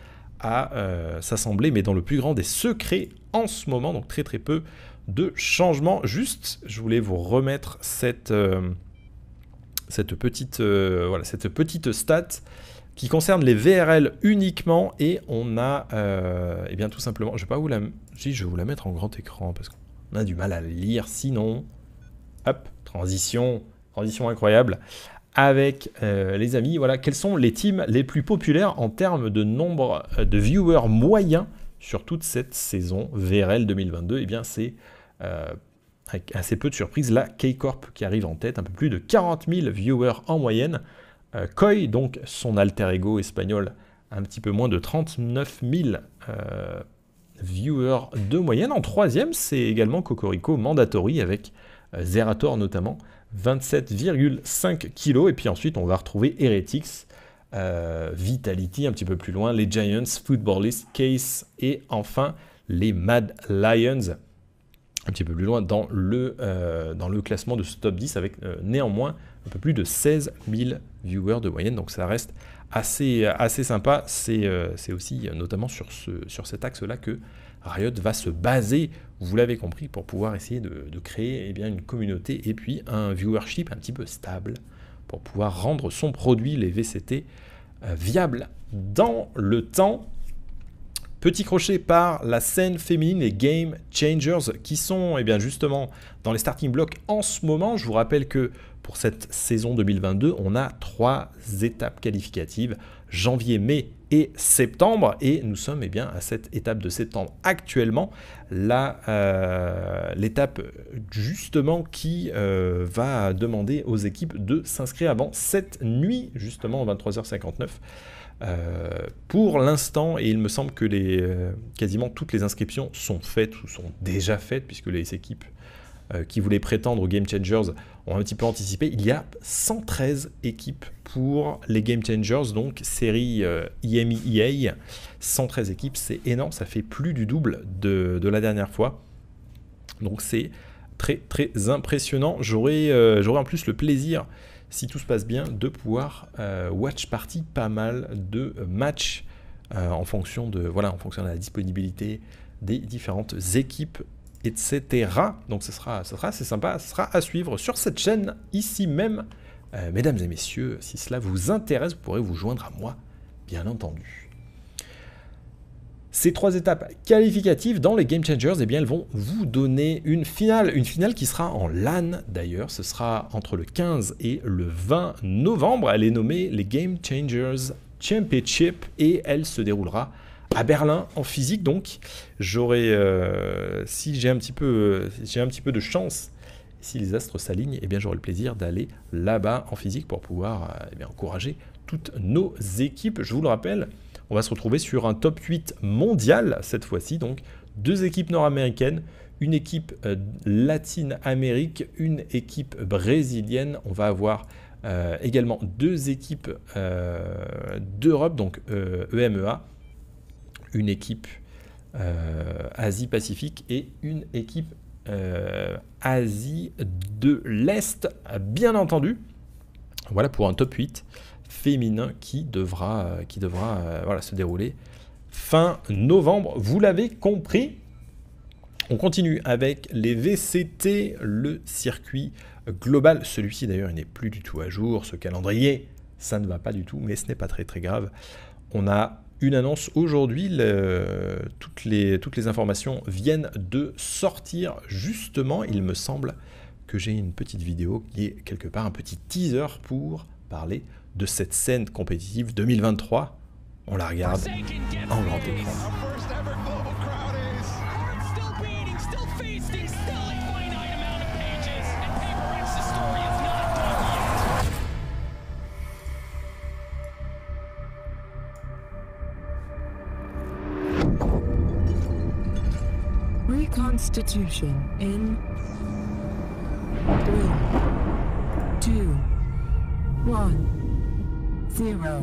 à euh, s'assembler, mais dans le plus grand des secrets en ce moment. Donc très très peu de changements. Juste, je voulais vous remettre cette, euh, cette petite, euh, voilà, cette petite stat qui concerne les VRL uniquement et on a, et eh bien tout simplement, je vais pas la, je vais vous la mettre en grand écran parce que on a du mal à lire sinon. Hop, transition, transition incroyable. Avec euh, les amis, voilà, quels sont les teams les plus populaires en termes de nombre euh, de viewers moyens sur toute cette saison VRL 2022 Eh bien, c'est euh, assez peu de surprises, la K-Corp qui arrive en tête, un peu plus de 40 000 viewers en moyenne. Coy donc son alter ego espagnol, un petit peu moins de 39 000 viewer de moyenne. En troisième, c'est également Cocorico Mandatory avec euh, Zerator notamment, 27,5 kg. Et puis ensuite, on va retrouver Heretics, euh, Vitality un petit peu plus loin, les Giants, Footballist, Case et enfin les Mad Lions un petit peu plus loin dans le, euh, dans le classement de ce top 10 avec néanmoins un peu plus de 16 000 viewers de moyenne. Donc ça reste assez, assez sympa. C'est euh, aussi euh, notamment sur, cet axe-là que Riot va se baser, vous l'avez compris, pour pouvoir essayer de, créer eh une communauté et puis un viewership un petit peu stable pour pouvoir rendre son produit, les VCT, euh, viable dans le temps. Petit crochet par la scène féminine, et Game Changers, qui sont eh bien, justement dans les starting blocks en ce moment. Je vous rappelle que pour cette saison 2022, on a trois étapes qualificatives, janvier, mai et septembre. Et nous sommes eh bien, à cette étape de septembre actuellement, euh, l'étape justement qui euh, va demander aux équipes de s'inscrire avant cette nuit, justement, 23h59. Euh, pour l'instant, et il me semble que les, quasiment toutes les inscriptions sont faites ou sont déjà faites, puisque les équipes qui voulaient prétendre aux Game Changers on a un petit peu anticipé, il y a 113 équipes pour les Game Changers, donc série euh, 113 e équipes, c'est énorme, ça fait plus du double de, la dernière fois. Donc c'est très très impressionnant. J'aurai euh, en plus le plaisir, si tout se passe bien, de pouvoir euh, watch party pas mal de matchs euh, en fonction de voilà en fonction de la disponibilité des différentes équipes etc. Donc ce sera, ce sera assez sympa, ce sera à suivre sur cette chaîne ici même. Euh, mesdames et messieurs, si cela vous intéresse, vous pourrez vous joindre à moi, bien entendu. Ces trois étapes qualificatives dans les Game Changers, et eh bien, elles vont vous donner une finale. Une finale qui sera en LAN d'ailleurs. Ce sera entre le 15 et le 20 novembre. Elle est nommée les Game Changers Championship et elle se déroulera à Berlin en physique donc j'aurai euh, si j'ai un petit peu euh, j'ai un petit peu de chance si les astres s'alignent et eh bien j'aurai le plaisir d'aller là-bas en physique pour pouvoir euh, eh encourager toutes nos équipes je vous le rappelle on va se retrouver sur un top 8 mondial cette fois-ci donc deux équipes nord-américaines une équipe latine-amérique une équipe brésilienne on va avoir également deux équipes d'Europe donc EMEA e une équipe euh, Asie-Pacifique et une équipe euh, Asie de l'Est, bien entendu. Voilà pour un top 8 féminin qui devra, euh, qui devra voilà, se dérouler fin novembre. Vous l'avez compris. On continue avec les VCT, le circuit global. Celui-ci d'ailleurs n'est plus du tout à jour. Ce calendrier, ça ne va pas du tout, mais ce n'est pas très très grave. On a une annonce aujourd'hui. toutes, les, toutes les informations viennent de sortir. Justement, il me semble que j'ai une petite vidéo qui est quelque part un petit teaser pour parler de cette scène compétitive 2023. On la regarde en grand écran. Constitution in three, two, one, zero.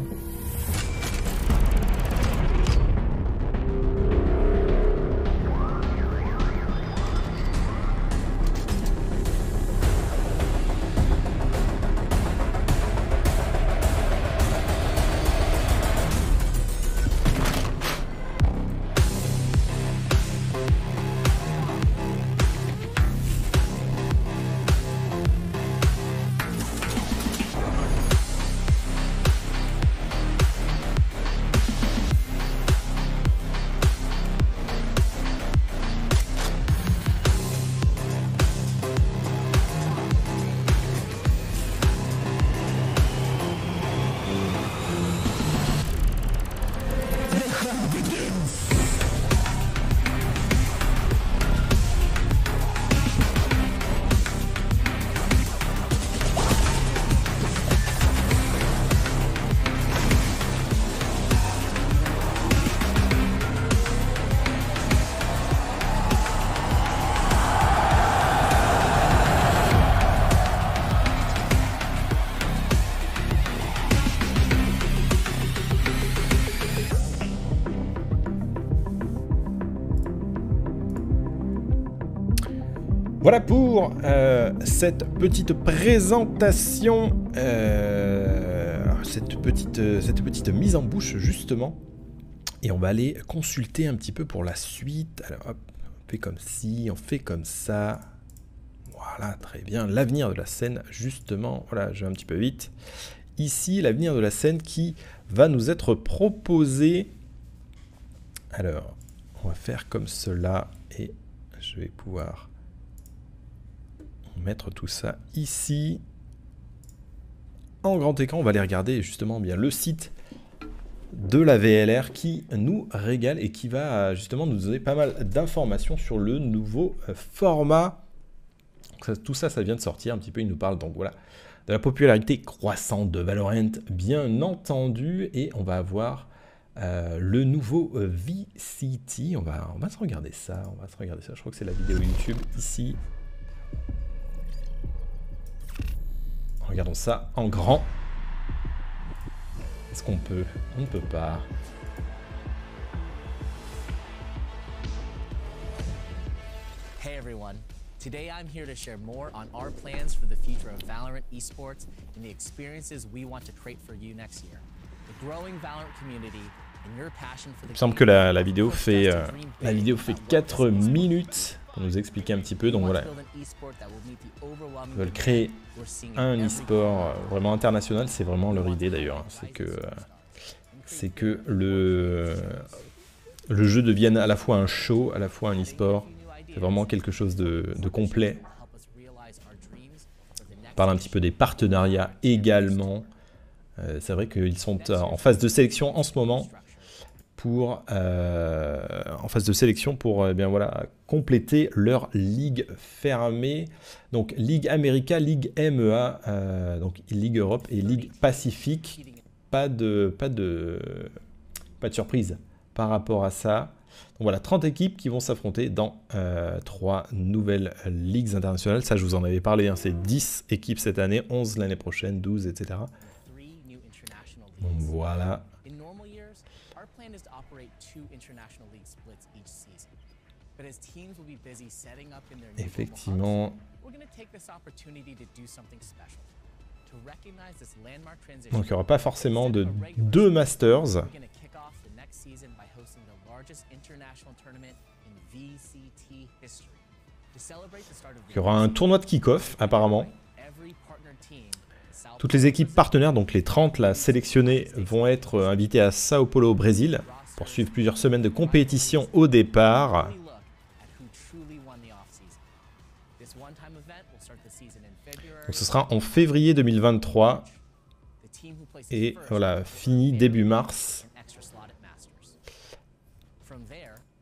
Voilà pour euh, cette petite présentation, euh, cette, petite, cette petite mise en bouche justement. Et on va aller consulter un petit peu pour la suite. Alors on fait comme si on fait comme ça. Voilà, très bien. L'avenir de la scène, justement. Voilà, je vais un petit peu vite. Ici, l'avenir de la scène qui va nous être proposé. Alors, on va faire comme cela et je vais pouvoir mettre tout ça ici. En grand écran, on va aller regarder justement bien le site de la VLR qui nous régale et qui va justement nous donner pas mal d'informations sur le nouveau euh, format. tout ça, ça vient de sortir un petit peu, il nous parle donc voilà de la popularité croissante de Valorant, bien entendu, et on va avoir euh, le nouveau euh, VCT. On va, on va se regarder ça, on va se regarder ça. Je crois que c'est la vidéo YouTube ici. Regardons ça en grand. Est-ce qu'on peut On ne peut pas. Hey everyone. Today I'm here to share more on our plans for the future of Valorant esports and the experiences we want to create for you next year. The growing Valorant community and your passion for the Il me semble que la, la vidéo fait euh, la vidéo fait 4 minutes pour nous expliquer un petit peu. Donc voilà, ils veulent créer un e-sport euh, vraiment international. C'est vraiment leur idée d'ailleurs. Hein. C'est que, euh, c'est que le, le jeu devienne à la fois un show, à la fois un e-sport. C'est vraiment quelque chose de, complet. On parle un petit peu des partenariats également. Euh, c'est vrai qu'ils sont en phase de sélection en ce moment pour, euh, en phase de sélection pour eh bien, voilà, compléter leur ligue fermée. Donc Ligue América, Ligue MEA, euh, donc Ligue Europe et Ligue Pacifique. Pas de, pas de, pas de surprise par rapport à ça. Donc voilà, 30 équipes qui vont s'affronter dans euh, 3 nouvelles ligues internationales. Ça, je vous en avais parlé, hein, c'est 10 équipes cette année, 11 l'année prochaine, 12, etc. Voilà plan is to operate two international league splits each season. But as teams will be busy setting up in their new Effectivement. Hubs, we're going to take this opportunity to do something special. To recognize this landmark transition. Donc il aura pas forcément de deux masters. season by hosting the largest international tournament in VCT history. Il y aura un tournoi de kick-off apparemment. Every partner team toutes les équipes partenaires, donc les 30 sélectionnées, vont être invitées à Sao Paulo au Brésil pour suivre plusieurs semaines de compétition au départ. ce sera en février 2023 et voilà, fini début mars.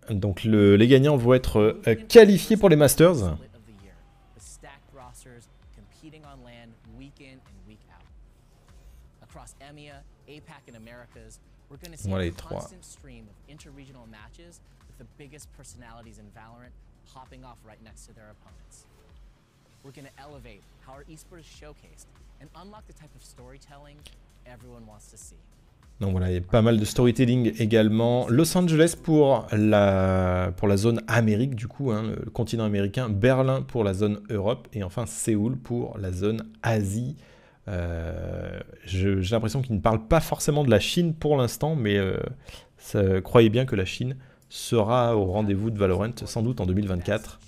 Donc les gagnants vont être euh, qualifiés pour les Masters. African Americas, we're going to see a constant stream of interregional matches with the biggest personalities in Valorant popping off right next to their opponents. We're going to elevate how our esports is showcased and unlock the type of storytelling everyone wants to see. Donc voilà, il y a pas mal de storytelling également. Los Angeles pour la, pour la zone Amérique, du coup, hein, le continent américain. Berlin pour la zone Europe. Et enfin, Séoul pour la zone Asie. Euh, j'ai l'impression qu'il ne parle pas forcément de la Chine pour l'instant, mais euh, croyez bien que la Chine sera au rendez-vous de Valorant sans doute en 2024.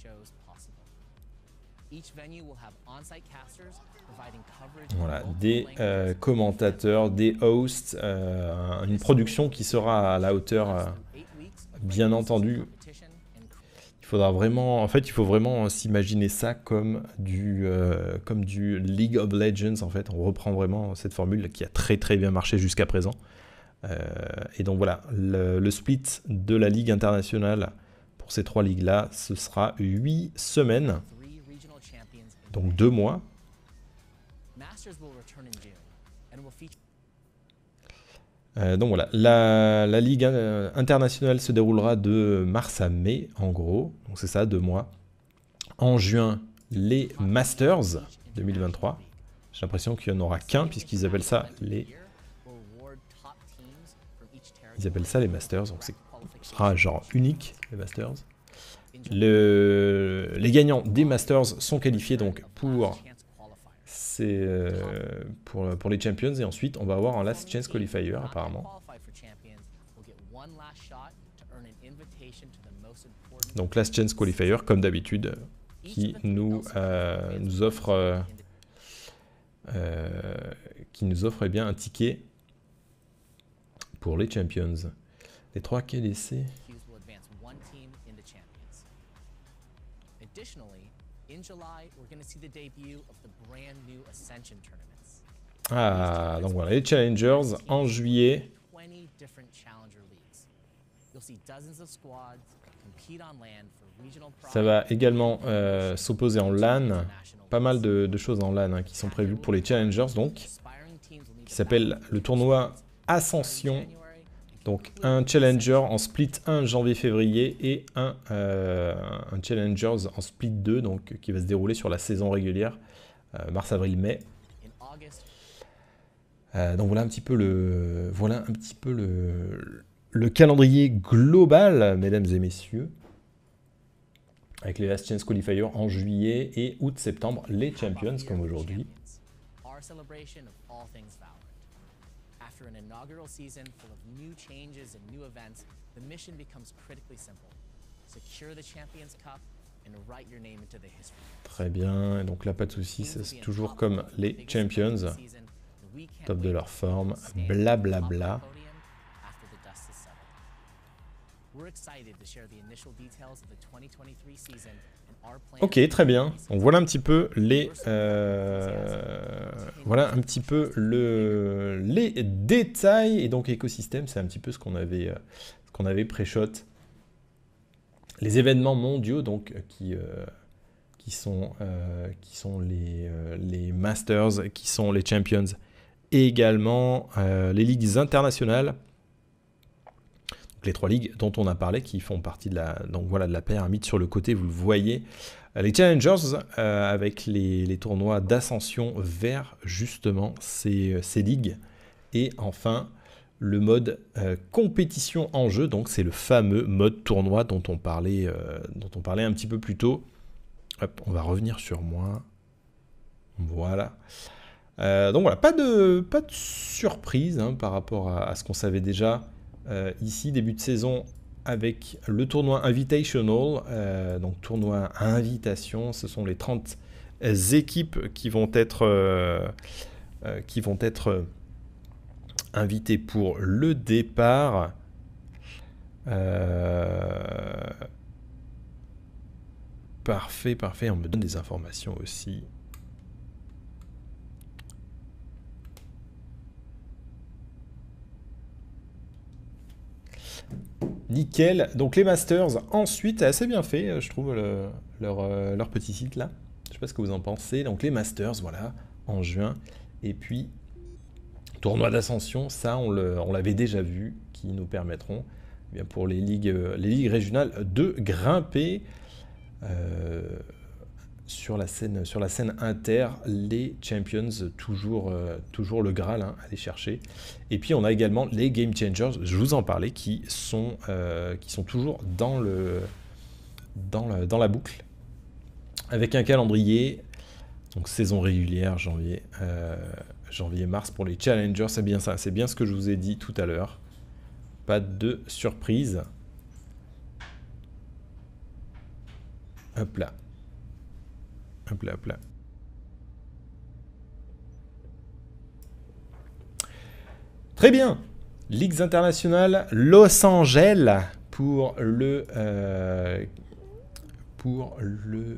Voilà, des euh, commentateurs, des hosts, une production qui sera à la hauteur, bien entendu, vraiment, en fait, il faut vraiment s'imaginer ça comme du, euh, comme du League of Legends. En fait, on reprend vraiment cette formule qui a très très bien marché jusqu'à présent. Euh, et donc voilà, le, split de la ligue internationale pour ces trois ligues là, ce sera 8 semaines, donc deux mois. Euh, donc voilà, la, la, Ligue euh, internationale se déroulera de mars à mai, en gros. Donc c'est ça, deux mois. En juin, les Masters 2023. J'ai l'impression qu'il n'y en aura qu'un, puisqu'ils appellent ça les... Ils appellent ça les Masters, donc c'est sera ah, genre unique, les Masters. Le... Les gagnants des Masters sont qualifiés donc pour euh, pour, pour les champions et ensuite on va avoir un last chance qualifier apparemment. Donc last chance qualifier comme d'habitude qui nous, euh, nous offre euh, qui nous offre eh bien un ticket pour les champions. Les trois KDC. En juillet, nous going to see the debut of the brand Ascension Ah, donc voilà, les challengers en juillet. You'll see dozens of squads compete on land for ça va également euh, s'opposer en LAN, pas mal de, choses en LAN hein, qui sont prévues pour les Challengers donc, qui s'appelle le tournoi Ascension donc un Challenger en split 1 janvier-février et un, euh, Challengers en split 2, donc qui va se dérouler sur la saison régulière, euh, mars-avril-mai. Euh, donc voilà un petit peu le, voilà un petit peu le, le calendrier global, mesdames et messieurs. Avec les Last Chance Qualifier en juillet et août-septembre, les Champions comme aujourd'hui after an inaugural season full of new changes and new events, the mission becomes critically simple. Secure the Champions Cup and write your name into the history. Très bien, donc là pas de souci, c'est toujours comme les Champions, top de leur forme, blablabla. Bla, bla. We're excited to share the initial details of the 2023 season Ok, très bien. Donc voilà un petit peu les, euh, voilà un petit peu le, les détails et donc écosystème, c'est un petit peu ce qu'on avait, euh, ce qu'on avait pré-shot. Les événements mondiaux donc euh, qui, qui sont, qui sont les, les, masters, qui sont les champions, également les ligues internationales les trois ligues dont on a parlé qui font partie de la, donc voilà, de la pyramide. Sur le côté, vous le voyez, euh, les Challengers euh, avec les, tournois d'ascension vers justement ces, euh, ligues. Et enfin, le mode compétition en jeu, donc c'est le fameux mode tournoi dont on parlait, dont on parlait un petit peu plus tôt. on va revenir sur moi. Voilà. donc voilà, pas de, pas de surprise hein, par rapport à ce qu'on savait déjà. Euh, ici, début de saison avec le tournoi Invitational, euh, donc tournoi invitation, ce sont les 30 équipes qui vont être, euh, qui vont être invitées pour le départ. Parfait, parfait, on me donne des informations aussi. Nickel. Donc les Masters, ensuite, assez bien fait, je trouve, leur, euh, leur, petit site là. Je sais pas ce que vous en pensez. Donc les Masters, voilà, en juin. Et puis, tournoi d'ascension, ça, on l'avait déjà vu, qui nous permettront, eh bien, pour les ligues, les ligues régionales, de grimper. Euh, sur la scène, sur la scène inter, les champions, toujours, euh, toujours le Graal hein, aller chercher. Et puis on a également les game changers, je vous en parlais, qui sont, euh, qui sont toujours dans, le, dans, le, dans la boucle, avec un calendrier, donc saison régulière, janvier, euh, janvier-mars pour les challengers, c'est bien ça, c'est bien ce que je vous ai dit tout à l'heure. Pas de surprise. Hop là. Très bien. Ligue internationales, Los Angeles pour le... Euh, pour euh,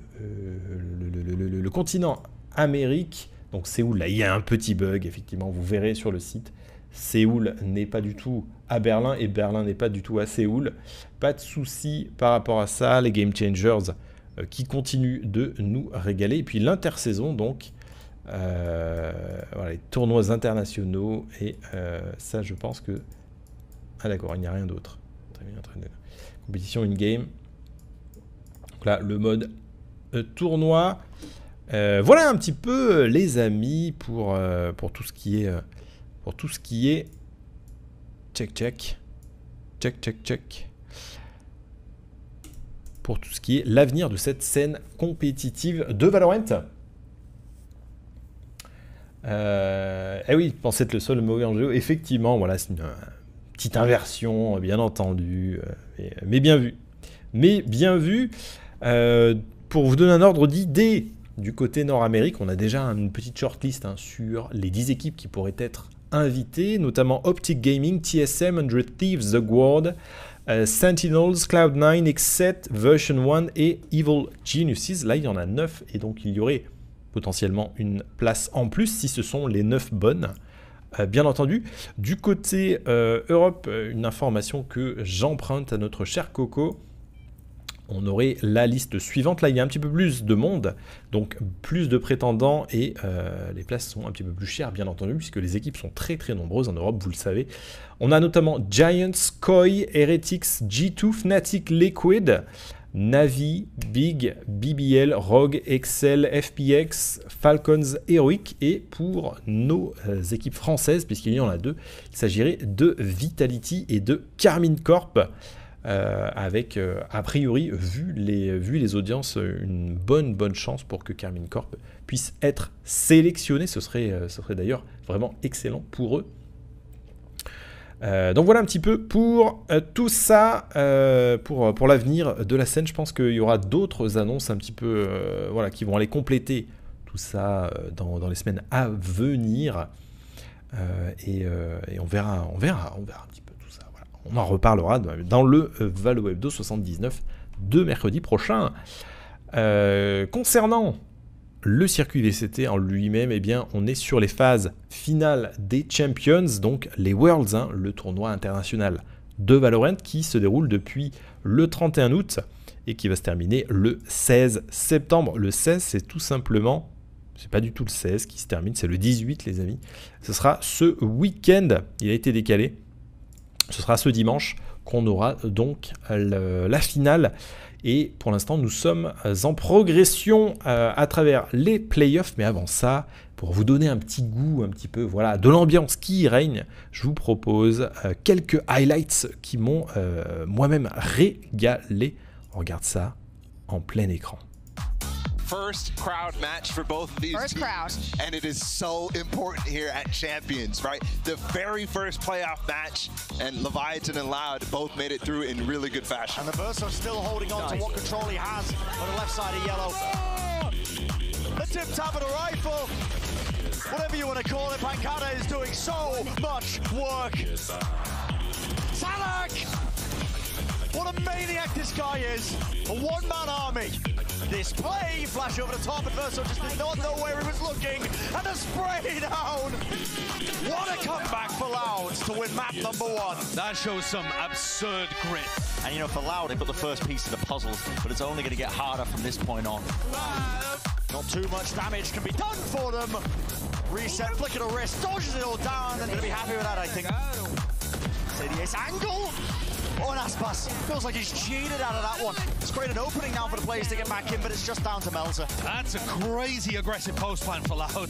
le, le, continent Amérique. Donc Séoul, là, il y a un petit bug, effectivement, vous verrez sur le site. Séoul n'est pas du tout à Berlin et Berlin n'est pas du tout à Séoul. Pas de souci par rapport à ça, les Game Changers euh, qui continue de nous régaler. Et puis l'intersaison, donc, euh, voilà, les tournois internationaux, et euh, ça, je pense que. Ah, d'accord, il n'y a rien d'autre. Très Compétition in-game. Donc là, le mode tournoi. voilà un petit peu les amis pour, pour tout ce qui est pour tout ce qui est check check check check check pour tout ce qui est l'avenir de cette scène compétitive de Valorant. Euh, eh oui, pensez être le seul mauvais en jeu. Effectivement, voilà, c'est une euh, petite inversion, euh, bien entendu, mais, bien vu. Mais bien vu, pour vous donner un ordre d'idée du côté Nord-Amérique, on a déjà une petite shortlist hein, sur les 10 équipes qui pourraient être invitées, notamment Optic Gaming, TSM, 100 Thieves, The Guard, euh, Sentinels, Cloud9, X7, Version 1 et Evil Geniuses. Là, il y en a 9 et donc il y aurait potentiellement une place en plus si ce sont les 9 bonnes. Euh, bien entendu, du côté euh, Europe, une information que j'emprunte à notre cher Coco on aurait la liste suivante. Là, il y a un petit peu plus de monde, donc plus de prétendants et euh, les places sont un petit peu plus chères, bien entendu, puisque les équipes sont très très nombreuses en Europe, vous le savez. On a notamment Giants, Koi, Heretics, G2, Fnatic, Liquid, Navi, Big, BBL, Rogue, Excel, FPX, Falcons, Heroic et pour nos euh, équipes françaises, puisqu'il y en a deux, il s'agirait de Vitality et de Carmine Corp. Euh, avec euh, a priori, vu les, audiences, euh, une bonne bonne chance pour que Carmine Corp puisse être sélectionné. Ce serait, ce serait d'ailleurs vraiment excellent pour eux. donc voilà un petit peu pour tout ça, pour, pour l'avenir de la scène. Je pense qu'il y aura d'autres annonces un petit peu voilà, qui vont aller compléter tout ça dans, les semaines à venir. Et, on verra, on verra, on verra un petit on en reparlera dans le euh, Valo Webdo 79 de mercredi prochain. Euh, concernant le circuit VCT en lui-même, eh bien, on est sur les phases finales des Champions, donc les Worlds, hein, le tournoi international de Valorant qui se déroule depuis le 31 août et qui va se terminer le 16 septembre. Le 16, c'est tout simplement, c'est pas du tout le 16 qui se termine, c'est le 18, les amis. Ce sera ce week-end. Il a été décalé ce sera ce dimanche qu'on aura euh, donc la finale. Et pour l'instant, nous sommes euh, en progression euh, à travers les playoffs. Mais avant ça, pour vous donner un petit goût, un petit peu, voilà, de l'ambiance qui y règne, je vous propose quelques highlights qui m'ont moi-même régalé. On regarde ça en plein écran. first crowd match for both of these first teams. crowd. And it is so important here at Champions, right? The very first playoff match, and Leviathan and Loud both made it through in really good fashion. And the Burso still holding on nice. to what control he has on the left side of yellow. Oh! The tip-tap of the rifle whatever you want to call it, Pancada is doing so much work. Salak! What a maniac this guy is. A one-man army. This play, flash over the top, and Verso just did not know where he was looking. And a spray down. What a comeback for Louds to win map number one. That shows some absurd grit. And you know, for Loud, they put the first piece of the puzzle, but it's only going to get harder from this point on. Not too much damage can be done for them. Reset, flick of the wrist, dodges it all down, They're going to be happy with that, I think. CDS angle. Oh, Aspas, pass. Feels like he's cheated out of that one. It's created an opening now for the players to get back in, but it's just down to Melzer. That's a crazy aggressive post plan for Loud.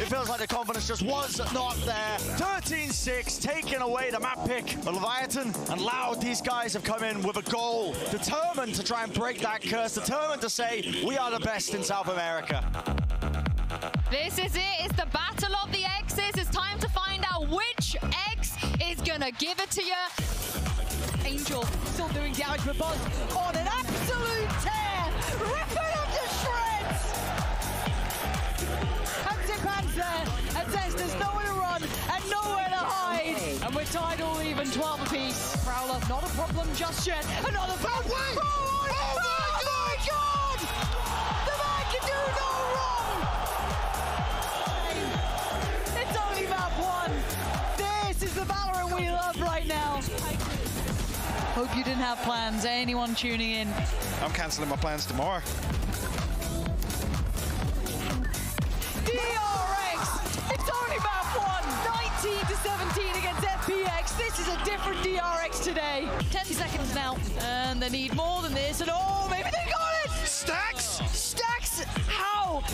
It feels like the confidence just was not there. 13-6, taking away the map pick. But Leviathan and Loud, these guys have come in with a goal, determined to try and break that curse, determined to say, we are the best in South America. This is it. It's the battle of the egg. Nexus. It's time to find out which X is gonna give it to you. Angel still doing damage with Buzz on an absolute tear, Rip it up to shreds. Comes in and says there's nowhere to run and nowhere to hide. And we're tied all even 12 apiece. Prowler, not a problem just yet. Another problem. Hope you didn't have plans. Anyone tuning in? I'm cancelling my plans tomorrow. DRX! It's only map one! 19 to 17 against FPX. This is a different DRX today. 10 seconds now, and they need more than this. And oh, maybe they got it! Stacks! Stacks! How?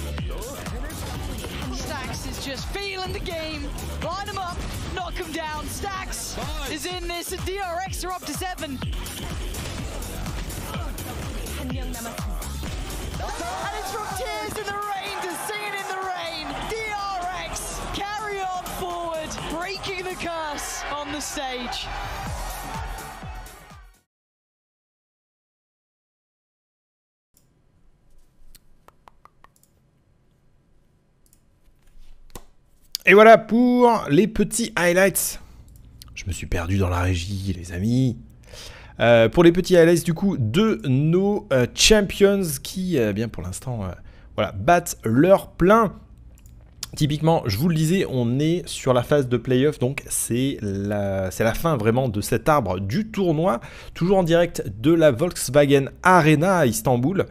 Stax is just feeling the game. Line him up, knock him down. Stax is in this, and DRX are up to seven. And it's from tears in the rain to singing in the rain. DRX carry on forward, breaking the curse on the stage. Et voilà pour les petits highlights. Je me suis perdu dans la régie, les amis. Euh, pour les petits highlights, du coup, de nos euh, champions qui, euh, eh bien pour l'instant, voilà, battent leur plein. Typiquement, je vous le disais, on est sur la phase de playoff, donc c'est la, la fin vraiment de cet arbre du tournoi, toujours en direct de la Volkswagen Arena à Istanbul.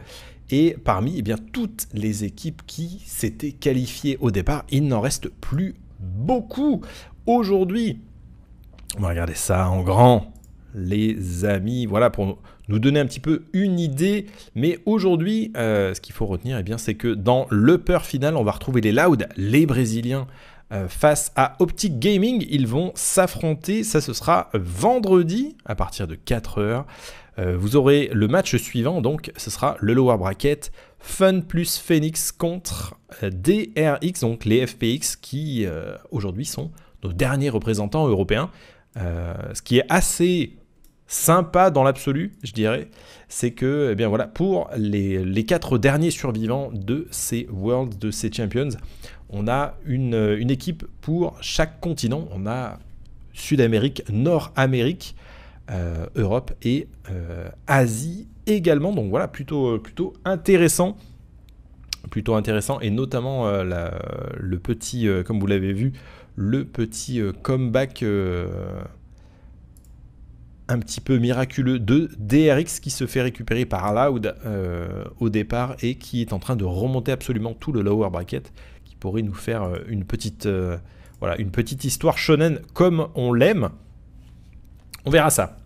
Et parmi eh bien, toutes les équipes qui s'étaient qualifiées au départ, il n'en reste plus beaucoup aujourd'hui. On va regarder ça en grand, les amis. Voilà pour nous donner un petit peu une idée. Mais aujourd'hui, euh, ce qu'il faut retenir, eh bien, c'est que dans le peur final, on va retrouver les Louds, les Brésiliens, euh, face à Optic Gaming. Ils vont s'affronter. Ça, ce sera vendredi à partir de 4h. Euh, vous aurez le match suivant, donc ce sera le lower bracket Fun plus Phoenix contre euh, DRX, donc les FPX qui euh, aujourd'hui sont nos derniers représentants européens. ce qui est assez sympa dans l'absolu, je dirais, c'est que eh bien voilà, pour les, quatre derniers survivants de ces Worlds, de ces Champions, on a une, une équipe pour chaque continent. On a Sud-Amérique, Nord-Amérique, euh, Europe et euh, Asie également. Donc voilà, plutôt, euh, plutôt intéressant. Plutôt intéressant et notamment le petit, comme vous l'avez vu, le petit comeback un petit peu miraculeux de DRX qui se fait récupérer par Loud au départ et qui est en train de remonter absolument tout le lower bracket qui pourrait nous faire une petite, voilà, une petite histoire shonen comme on l'aime. On verra ça.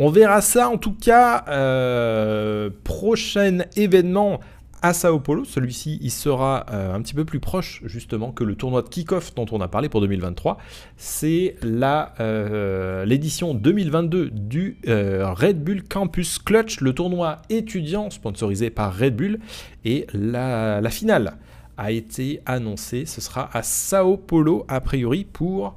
On verra ça en tout cas. Euh, prochain événement à Sao Paulo. Celui-ci, il sera euh, un petit peu plus proche justement que le tournoi de kick-off dont on a parlé pour 2023. C'est euh, l'édition 2022 du Red Bull Campus Clutch, le tournoi étudiant sponsorisé par Red Bull. Et la, la finale a été annoncée. Ce sera à Sao Paulo, a priori, pour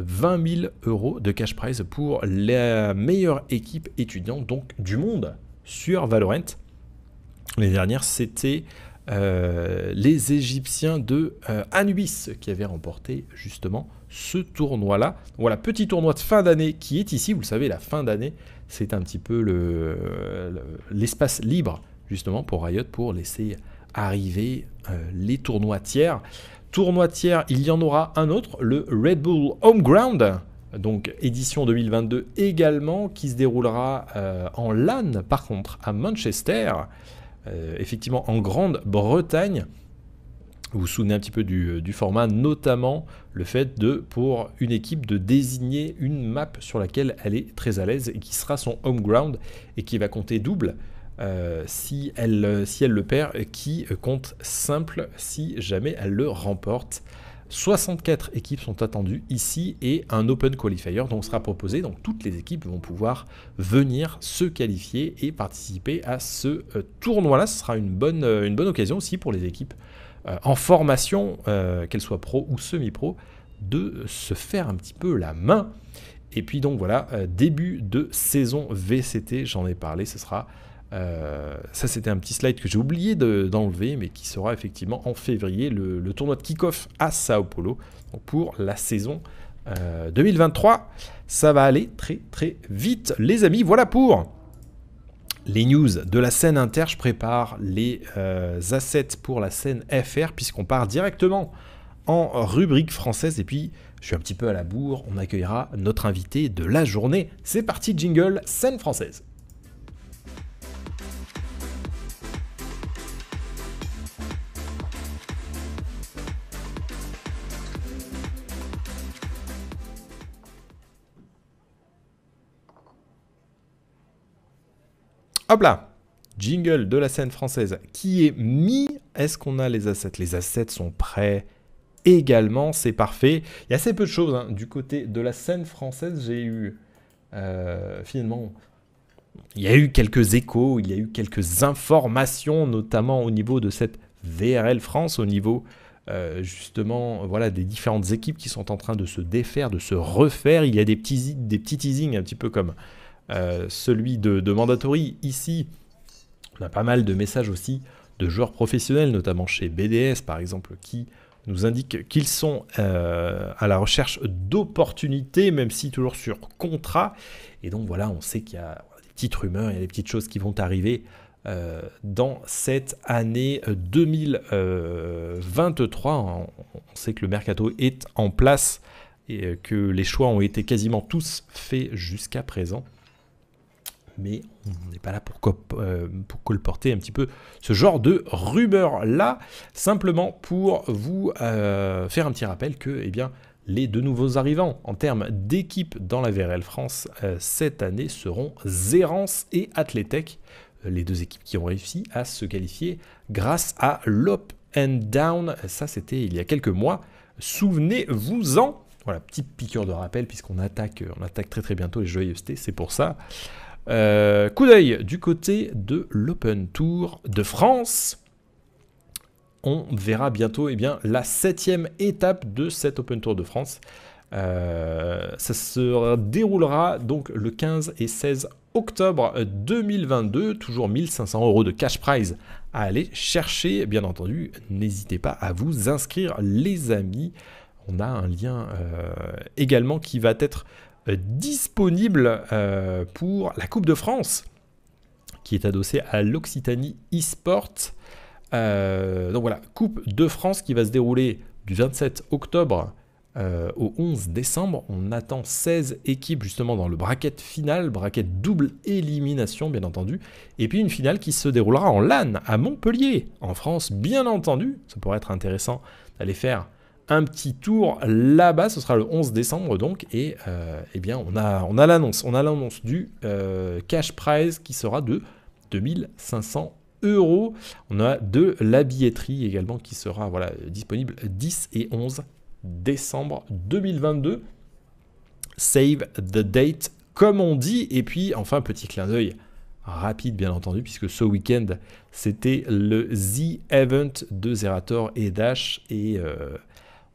20 000 euros de cash prize pour la meilleure équipe étudiante donc, du monde sur Valorant. Les dernières, c'était euh, les Égyptiens de euh, Anubis qui avaient remporté justement ce tournoi-là. Voilà, petit tournoi de fin d'année qui est ici. Vous le savez, la fin d'année, c'est un petit peu l'espace le, libre justement pour Riot pour laisser arriver euh, les tournois tiers tournoi tiers, il y en aura un autre, le Red Bull Home Ground, donc édition 2022 également, qui se déroulera euh, en LAN par contre à Manchester, euh, effectivement en Grande-Bretagne. Vous vous souvenez un petit peu du, euh, du, format, notamment le fait de, pour une équipe, de désigner une map sur laquelle elle est très à l'aise et qui sera son home ground et qui va compter double euh, si, elle, euh, si elle le perd, euh, qui compte simple si jamais elle le remporte. 64 équipes sont attendues ici et un Open Qualifier donc sera proposé. Donc toutes les équipes vont pouvoir venir se qualifier et participer à ce tournoi-là. Ce sera une bonne, une bonne occasion aussi pour les équipes en formation, qu'elles soient pro ou semi-pro, de se faire un petit peu la main. Et puis donc voilà, début de saison VCT, j'en ai parlé, ce sera euh, ça, c'était un petit slide que j'ai oublié d'enlever, mais qui sera effectivement en février le, tournoi de kick-off à Sao Paulo pour la saison 2023. Euh, ça va aller très très vite, les amis. Voilà pour les news de la scène inter. Je prépare les euh, assets pour la scène FR, puisqu'on part directement en rubrique française. Et puis, je suis un petit peu à la bourre. On accueillera notre invité de la journée. C'est parti, jingle, scène française. Hop là Jingle de la scène française qui est mis. Est-ce qu'on a les assets Les assets sont prêts également, c'est parfait. Il y a assez peu de choses hein, du côté de la scène française. J'ai eu euh, finalement, il y a eu quelques échos, il y a eu quelques informations, notamment au niveau de cette VRL France, au niveau euh, justement voilà des différentes équipes qui sont en train de se défaire, de se refaire. Il y a des petits, des petits teasings un petit peu comme euh, celui de, Mandatory. Ici, on a pas mal de messages aussi de joueurs professionnels, notamment chez BDS par exemple, qui nous indiquent qu'ils sont euh, à la recherche d'opportunités, même si toujours sur contrat. Et donc voilà, on sait qu'il y a des petites rumeurs, il y a des petites choses qui vont arriver euh, dans cette année 2023. on sait que le mercato est en place et que les choix ont été quasiment tous faits jusqu'à présent mais on n'est pas là euh, pour, colporter un petit peu ce genre de rumeur-là, simplement pour vous euh, faire un petit rappel que eh bien, les deux nouveaux arrivants en termes d'équipe dans la VRL France euh, cette année seront Zérance et Athletec, les deux équipes qui ont réussi à se qualifier grâce à l'Up and Down, ça c'était il y a quelques mois, souvenez-vous-en voilà, petite piqûre de rappel, puisqu'on attaque, on attaque très très bientôt les joyeusetés, c'est pour ça. Euh, coup d'œil du côté de l'Open Tour de France. On verra bientôt eh bien, la septième étape de cet Open Tour de France. Euh, ça se déroulera donc le 15 et 16 octobre 2022. Toujours 1500 euros de cash prize à aller chercher. Bien entendu, n'hésitez pas à vous inscrire, les amis. On a un lien euh, également qui va être disponible euh, pour la Coupe de France qui est adossée à l'Occitanie eSport. Euh, donc voilà, Coupe de France qui va se dérouler du 27 octobre euh, au 11 décembre. On attend 16 équipes justement dans le bracket final, bracket double élimination bien entendu, et puis une finale qui se déroulera en LAN à Montpellier, en France bien entendu. Ça pourrait être intéressant d'aller faire un petit tour là-bas. Ce sera le 11 décembre donc. Et euh, eh bien, on a, l'annonce. On a l'annonce du euh, cash prize qui sera de 2500 euros. On a de la billetterie également qui sera voilà, disponible 10 et 11 décembre 2022. Save the date comme on dit. Et puis enfin, petit clin d'œil rapide bien entendu, puisque ce week-end c'était le The Event de Zerator et Dash. Et euh,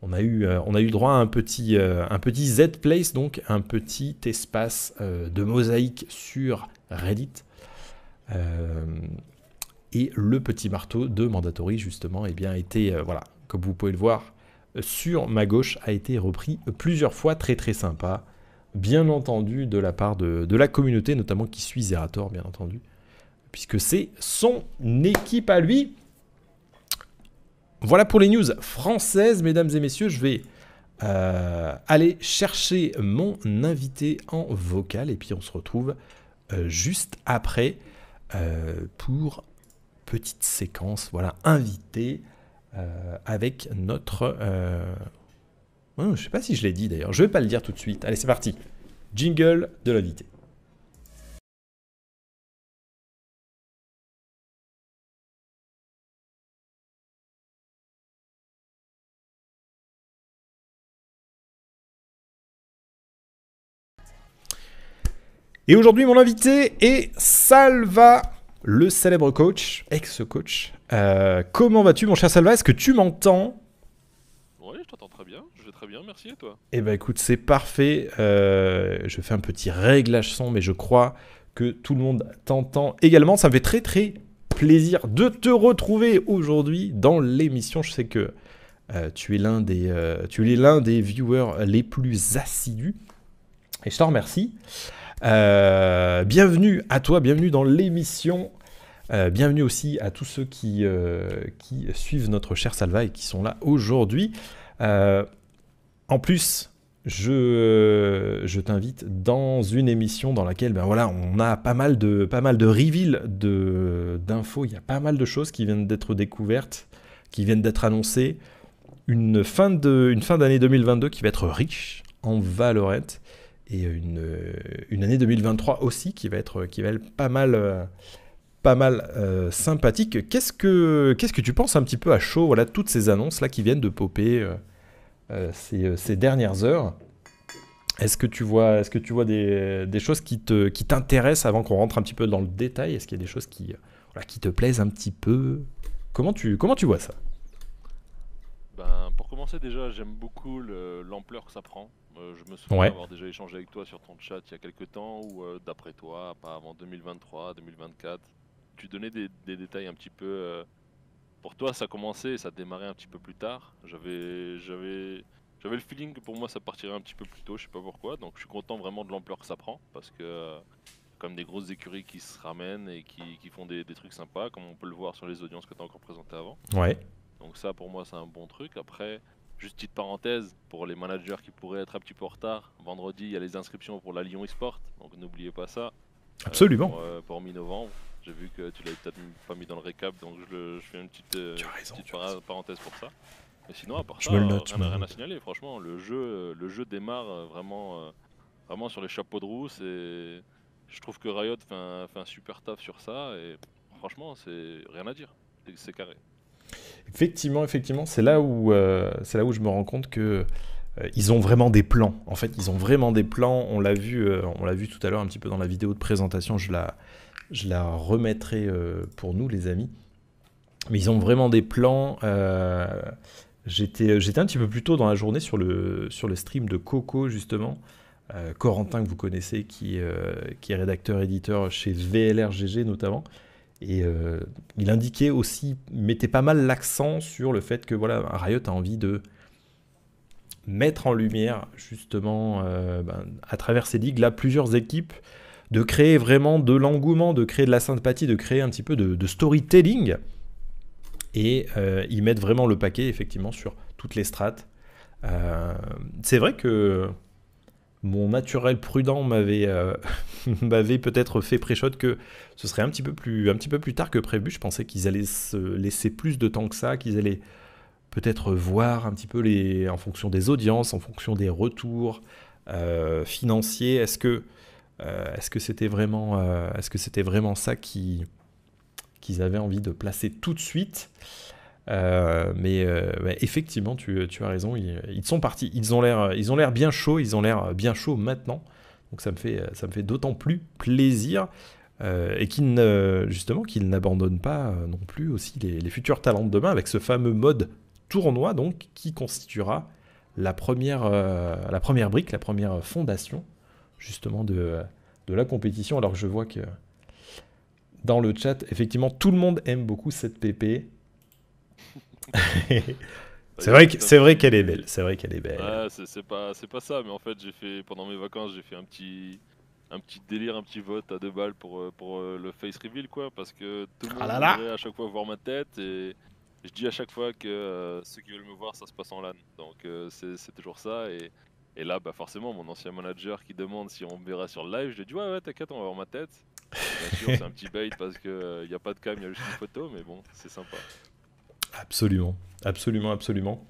on a eu, euh, on a eu droit à un petit, euh, un petit Z-Place, donc un petit espace euh, de mosaïque sur Reddit. et le petit marteau de Mandatory, justement, et eh bien, été voilà, comme vous pouvez le voir, sur ma gauche, a été repris plusieurs fois, très très sympa, bien entendu, de la part de, de la communauté, notamment qui suit Zerator, bien entendu, puisque c'est son équipe à lui. Voilà pour les news françaises, mesdames et messieurs. Je vais euh, aller chercher mon invité en vocal et puis on se retrouve euh, juste après euh, pour petite séquence, voilà, invité avec notre... je oh, je sais pas si je l'ai dit d'ailleurs, je ne vais pas le dire tout de suite. Allez, c'est parti. Jingle de l'audité Et aujourd'hui, mon invité est Salva, le célèbre coach, ex-coach. Euh, comment vas-tu, mon cher Salva Est-ce que tu m'entends Oui, je t'entends très bien. Je vais très bien, merci. Et toi Eh ben, écoute, c'est parfait. Euh, je fais un petit réglage son, mais je crois que tout le monde t'entend également. Ça me fait très, très plaisir de te retrouver aujourd'hui dans l'émission. Je sais que euh, tu es l'un des, tu es l'un des viewers les plus assidus. Et je te remercie. Euh, bienvenue à toi, bienvenue dans l'émission. Euh, bienvenue aussi à tous ceux qui, euh, qui, suivent notre cher Salva et qui sont là aujourd'hui. en plus, je, je t'invite dans une émission dans laquelle ben voilà, on a pas mal de, pas mal de reveals d'infos. Il y a pas mal de choses qui viennent d'être découvertes, qui viennent d'être annoncées. Une fin d'année 2022 qui va être riche en Valorant et une, une, année 2023 aussi qui va être, qui va pas mal, pas mal euh, sympathique. Qu'est-ce que, qu'est-ce que tu penses un petit peu à chaud, voilà, toutes ces annonces là qui viennent de popper euh, euh, ces, dernières heures Est-ce que tu vois, est-ce que tu vois des, des choses qui, te, qui t'intéressent avant qu'on rentre un petit peu dans le détail Est-ce qu'il y a des choses qui, voilà, qui te plaisent un petit peu Comment tu, comment tu vois ça ben, pour commencer déjà, j'aime beaucoup l'ampleur que ça prend. Euh, je me souviens avoir déjà échangé avec toi sur ton chat il y a quelques temps, ou euh, d'après toi, avant 2023, 2024, tu donnais des, détails un petit peu... Euh, pour toi, ça commençait et ça démarrait un petit peu plus tard. J'avais, j'avais, j'avais le feeling que pour moi, ça partirait un petit peu plus tôt, je sais pas pourquoi. Donc je suis content vraiment de l'ampleur que ça prend, parce que comme des grosses écuries qui se ramènent et qui, font des, trucs sympas, comme on peut le voir sur les audiences que tu as encore présentées avant. Ouais. Donc ça, pour moi, c'est un bon truc. Après, Juste petite parenthèse, pour les managers qui pourraient être un petit peu en retard, vendredi il y a les inscriptions pour la Lyon eSport, donc n'oubliez pas ça. Euh, Absolument. Euh, pour, mi-novembre. J'ai vu que tu l'avais peut-être pas mis dans le récap, donc je, fais une petite, euh, parenthèse pour ça. Mais sinon, à part ça, rien, à signaler. Franchement, le jeu, le jeu démarre vraiment, vraiment sur les chapeaux de roue. Et je trouve que Riot fait un, super taf sur ça. Et franchement, c'est rien à dire. C'est carré. Effectivement, effectivement, c'est là où euh, c'est là où je me rends compte que euh, ils ont vraiment des plans. En fait, ils ont vraiment des plans. On l'a vu, euh, on l'a vu tout à l'heure un petit peu dans la vidéo de présentation. Je la, je la remettrai pour nous, les amis. Mais ils ont vraiment des plans. j'étais, j'étais un petit peu plus tôt dans la journée sur le sur le stream de Coco justement. Corentin que vous connaissez, qui, qui est rédacteur éditeur chez VLRGG notamment. Et euh, il indiquait aussi, mettait pas mal l'accent sur le fait que voilà, Riot a envie de mettre en lumière justement euh, ben, à travers ces ligues là plusieurs équipes, de créer vraiment de l'engouement, de créer de la sympathie, de créer un petit peu de, storytelling. Et euh, ils mettent vraiment le paquet effectivement sur toutes les strates. c'est vrai que mon naturel prudent m'avait euh, peut-être fait préchote que ce serait un petit, peu plus, un petit peu plus tard que prévu. Je pensais qu'ils allaient se laisser plus de temps que ça, qu'ils allaient peut-être voir un petit peu les, en fonction des audiences, en fonction des retours euh, financiers. Est-ce que euh, est-ce que c'était vraiment, est-ce que c'était vraiment ça qu'ils avaient envie de placer tout de suite euh, mais euh, effectivement, tu, as raison, ils, sont partis. Ils ont l'air, ils ont l'air bien chauds, ils ont l'air bien chauds maintenant. Donc ça me fait, ça me fait d'autant plus plaisir. Euh, et qu'ils justement qu'ils n'abandonnent pas non plus aussi les, futurs talents de demain avec ce fameux mode tournoi donc qui constituera la première, la première brique, la première fondation justement de, de la compétition. Alors je vois que dans le chat, effectivement, tout le monde aime beaucoup cette PP. c'est vrai, c'est vrai qu'elle est belle. C'est vrai qu'elle est belle. c'est pas, c'est pas ça, mais en fait, j'ai fait pendant mes vacances, j'ai fait un petit, un petit délire, un petit vote à deux balles pour euh, pour euh, le face reveal quoi, parce que tout le ah monde à chaque fois voir ma tête et je dis à chaque fois que euh, ceux qui veulent me voir, ça se passe en LAN. Donc c'est toujours ça et et là, bah forcément, mon ancien manager qui demande si on me verra sur le live, je lui ai dit ouais, ouais, t'inquiète, on va voir ma tête. Bien sûr, c'est un petit bait parce qu'il n'y a pas de cam, il y a juste une photo, mais bon, c'est sympa. Absolument, absolument, absolument.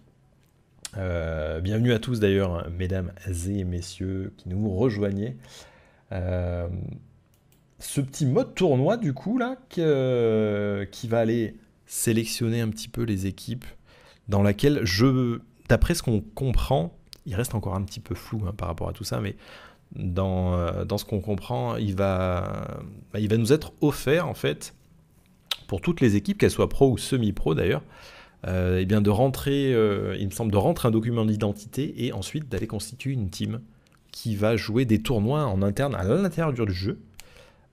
Euh, bienvenue à tous d'ailleurs, mesdames et messieurs qui nous rejoignez. Euh, ce petit mode tournoi du coup là, qui, euh, qui va aller sélectionner un petit peu les équipes dans laquelle je, d'après ce qu'on comprend, il reste encore un petit peu flou hein, par rapport à tout ça, mais dans, dans ce qu'on comprend, il va, bah, il va nous être offert en fait pour toutes les équipes, qu'elles soient pro ou semi-pro d'ailleurs, et euh, eh bien de rentrer, euh, il me semble, de rentrer un document d'identité et ensuite d'aller constituer une team qui va jouer des tournois en interne à l'intérieur du jeu.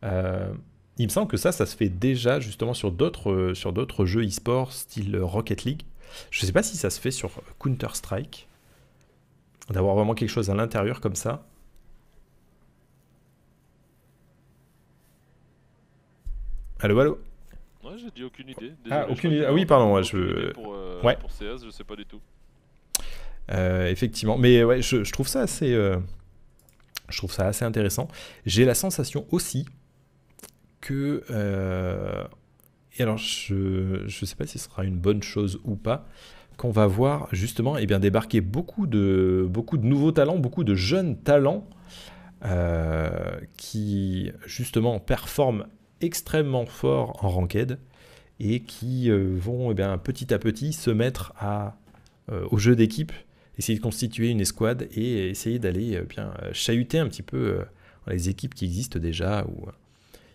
Euh, il me semble que ça, ça se fait déjà justement sur d'autres sur d'autres jeux e-sport style Rocket League. Je ne sais pas si ça se fait sur Counter Strike d'avoir vraiment quelque chose à l'intérieur comme ça. Allo, allo j'ai dit aucune idée. ah, aucune ah oui, pardon. je... Pour, euh, pour, CS, je sais pas du tout. Euh, effectivement. Mais ouais, je, trouve ça assez. Euh, je trouve ça assez intéressant. J'ai la sensation aussi que. Et alors, je ne sais pas si ce sera une bonne chose ou pas, qu'on va voir justement et eh bien, débarquer beaucoup de, beaucoup de nouveaux talents, beaucoup de jeunes talents qui justement performent extrêmement forts en ranked et qui euh, vont et eh bien, petit à petit se mettre à, euh, au jeu d'équipe, essayer de constituer une escouade et essayer d'aller euh, bien chahuter un petit peu les équipes qui existent déjà. Ou,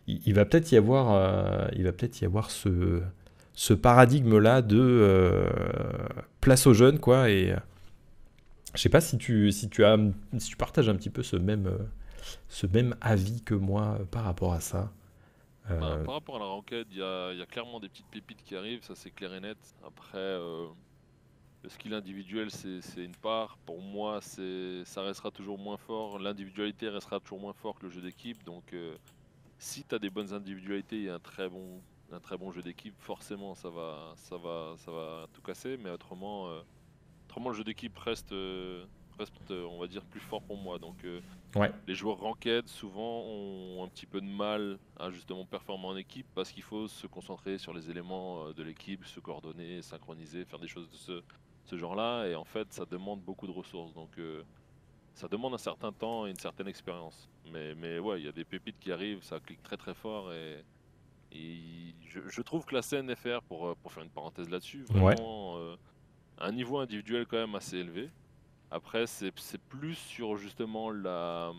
il, va peut-être y avoir, il va peut-être y avoir ce, ce paradigme-là de place aux jeunes, quoi. Et je sais pas si tu, si, tu as, si tu partages un petit peu ce même, ce même avis que moi par rapport à ça. Euh, bah, par rapport à la ranked, il y, a clairement des petites pépites qui arrivent, ça c'est clair et net. Après, le euh, skill individuel c'est une part. Pour moi, ça restera toujours moins fort. L'individualité restera toujours moins fort que le jeu d'équipe. Donc, euh, si tu as des bonnes individualités et un très bon, un très bon jeu d'équipe, forcément ça va, ça, va, ça va tout casser. Mais autrement, autrement le jeu d'équipe reste euh, on va dire, plus fort pour moi. Donc, euh, ouais. les joueurs ranked, souvent, ont un petit peu de mal à justement performer en équipe parce qu'il faut se concentrer sur les éléments euh, de l'équipe, se coordonner, synchroniser, faire des choses de ce, genre-là. Et en fait, ça demande beaucoup de ressources. Donc, ça demande un certain temps et une certaine expérience. Mais, mais ouais, il y a des pépites qui arrivent, ça clique très très fort et. je, trouve que la CNFR, pour, pour faire une parenthèse là-dessus, vraiment un niveau individuel quand même assez élevé. Après, c'est plus sur justement la,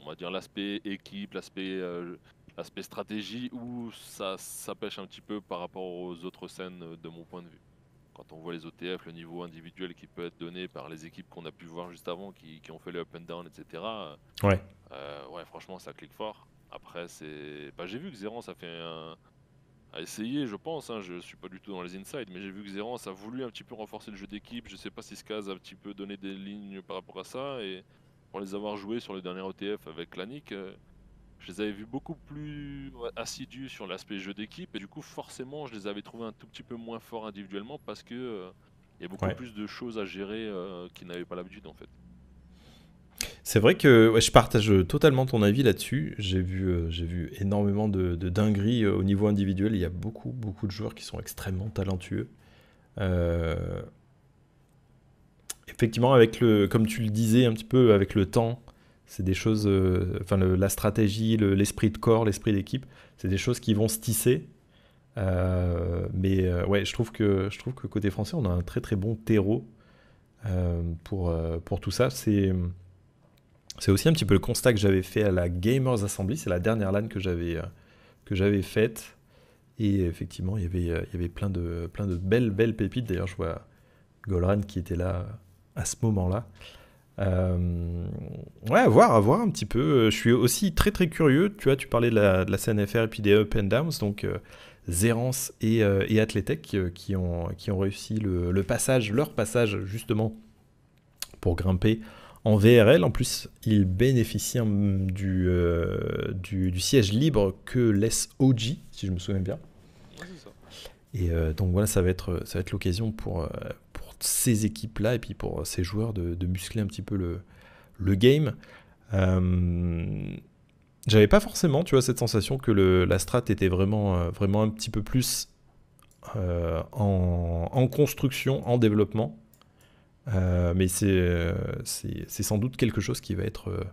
on va dire l'aspect équipe, euh, l'aspect stratégie où ça, ça pêche un petit peu par rapport aux autres scènes euh, de mon point de vue. Quand on voit les OTF, le niveau individuel qui peut être donné par les équipes qu'on a pu voir juste avant, qui, qui, ont fait les up and down, etc. Ouais. Euh, ouais, franchement, ça clique fort. Après, c'est. Bah, j'ai vu que Zeran, ça fait un, à essayer, je pense. Hein. Je suis pas du tout dans les insides, mais j'ai vu que Zerance a voulu un petit peu renforcer le jeu d'équipe. Je sais pas si Skaz a un petit peu donné des lignes par rapport à ça. Et pour les avoir joués sur le dernier OTF e avec Lanik, euh, je les avais vus beaucoup plus assidus sur l'aspect jeu d'équipe. Et du coup, forcément, je les avais trouvés un tout petit peu moins forts individuellement parce que euh, il y a beaucoup plus de choses à gérer euh, qu'ils n'avaient pas l'habitude en fait. C'est vrai que je partage totalement ton avis là-dessus. J'ai vu, euh, j'ai vu énormément de, dingueries euh, au niveau individuel. Il y a beaucoup, beaucoup de joueurs qui sont extrêmement talentueux. Euh, effectivement, avec le, comme tu le disais un petit peu, avec le temps, c'est des choses, enfin la stratégie, l'esprit de corps, l'esprit d'équipe, c'est des choses qui vont se tisser. mais ouais, je trouve que je trouve que côté français, on a un très très bon terreau pour pour tout ça. C'est c'est aussi un petit peu le constat que j'avais fait à la Gamers Assembly, c'est la dernière LAN que j'avais euh, que j'avais faite. Et effectivement, il y avait, euh, il y avait plein, de, plein de belles, belles pépites. D'ailleurs, je vois Golran qui était là euh, à ce moment-là. ouais, à voir, à voir un petit peu. Je suis aussi très, très curieux. Tu vois, tu parlais de la, de la CNFR et puis des Up and Downs. Donc, Zérance et, euh, qui ont, qui ont réussi le, passage, leur passage justement pour grimper en VRL, en plus, il bénéficie hein, euh, du, du, siège libre que laisse OG, si je me souviens bien. Et euh, donc voilà, ça va être, être l'occasion pour, euh, pour ces équipes-là et puis pour ces joueurs de, muscler un petit peu le, le game. J'avais pas forcément, tu vois, cette sensation que le, la strat était vraiment, vraiment un petit peu plus en, en, construction, en développement. Euh, mais euh, c'est sans doute quelque chose qui va être euh,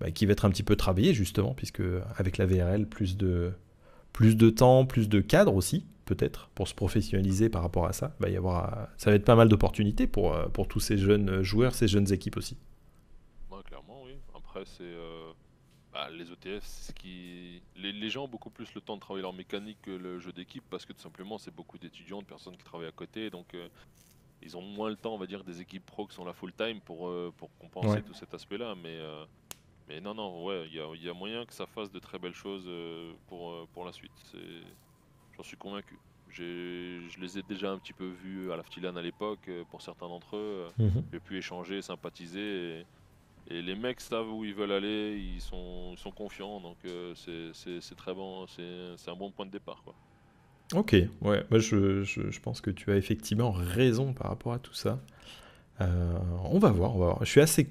bah, qui va être un petit peu travaillé justement, puisque avec la VRL, plus de, plus de temps, plus de cadre aussi, peut-être, pour se professionnaliser par rapport à ça. Bah, y avoir, ça va être pas mal d'opportunités pour, pour tous ces jeunes joueurs, ces jeunes équipes aussi. clairement, oui. Après, c'est. Bah, les OTS e qui... Les, gens ont beaucoup plus le temps de travailler leur mécanique que le jeu d'équipe parce que tout simplement c'est beaucoup d'étudiants, de personnes qui travaillent à côté, donc ils ont moins le temps, on va dire, des équipes pro qui sont là full time pour, euh, pour compenser tout cet aspect-là. Mais, euh, mais non, non, ouais, il y, a, moyen que ça fasse de très belles choses euh, pour, pour la suite. J'en suis convaincu. Je les ai déjà un petit peu vus à la Ftilan à l'époque, pour certains d'entre eux. Mhm. J'ai pu échanger, sympathiser. Et, les mecs savent où ils veulent aller, ils sont, ils sont confiants, donc c'est très bon, c'est un bon point de départ. Quoi. Ok, ouais, moi je, je, pense que tu as effectivement raison par rapport à tout ça. Euh, on va voir, voir. Je suis assez,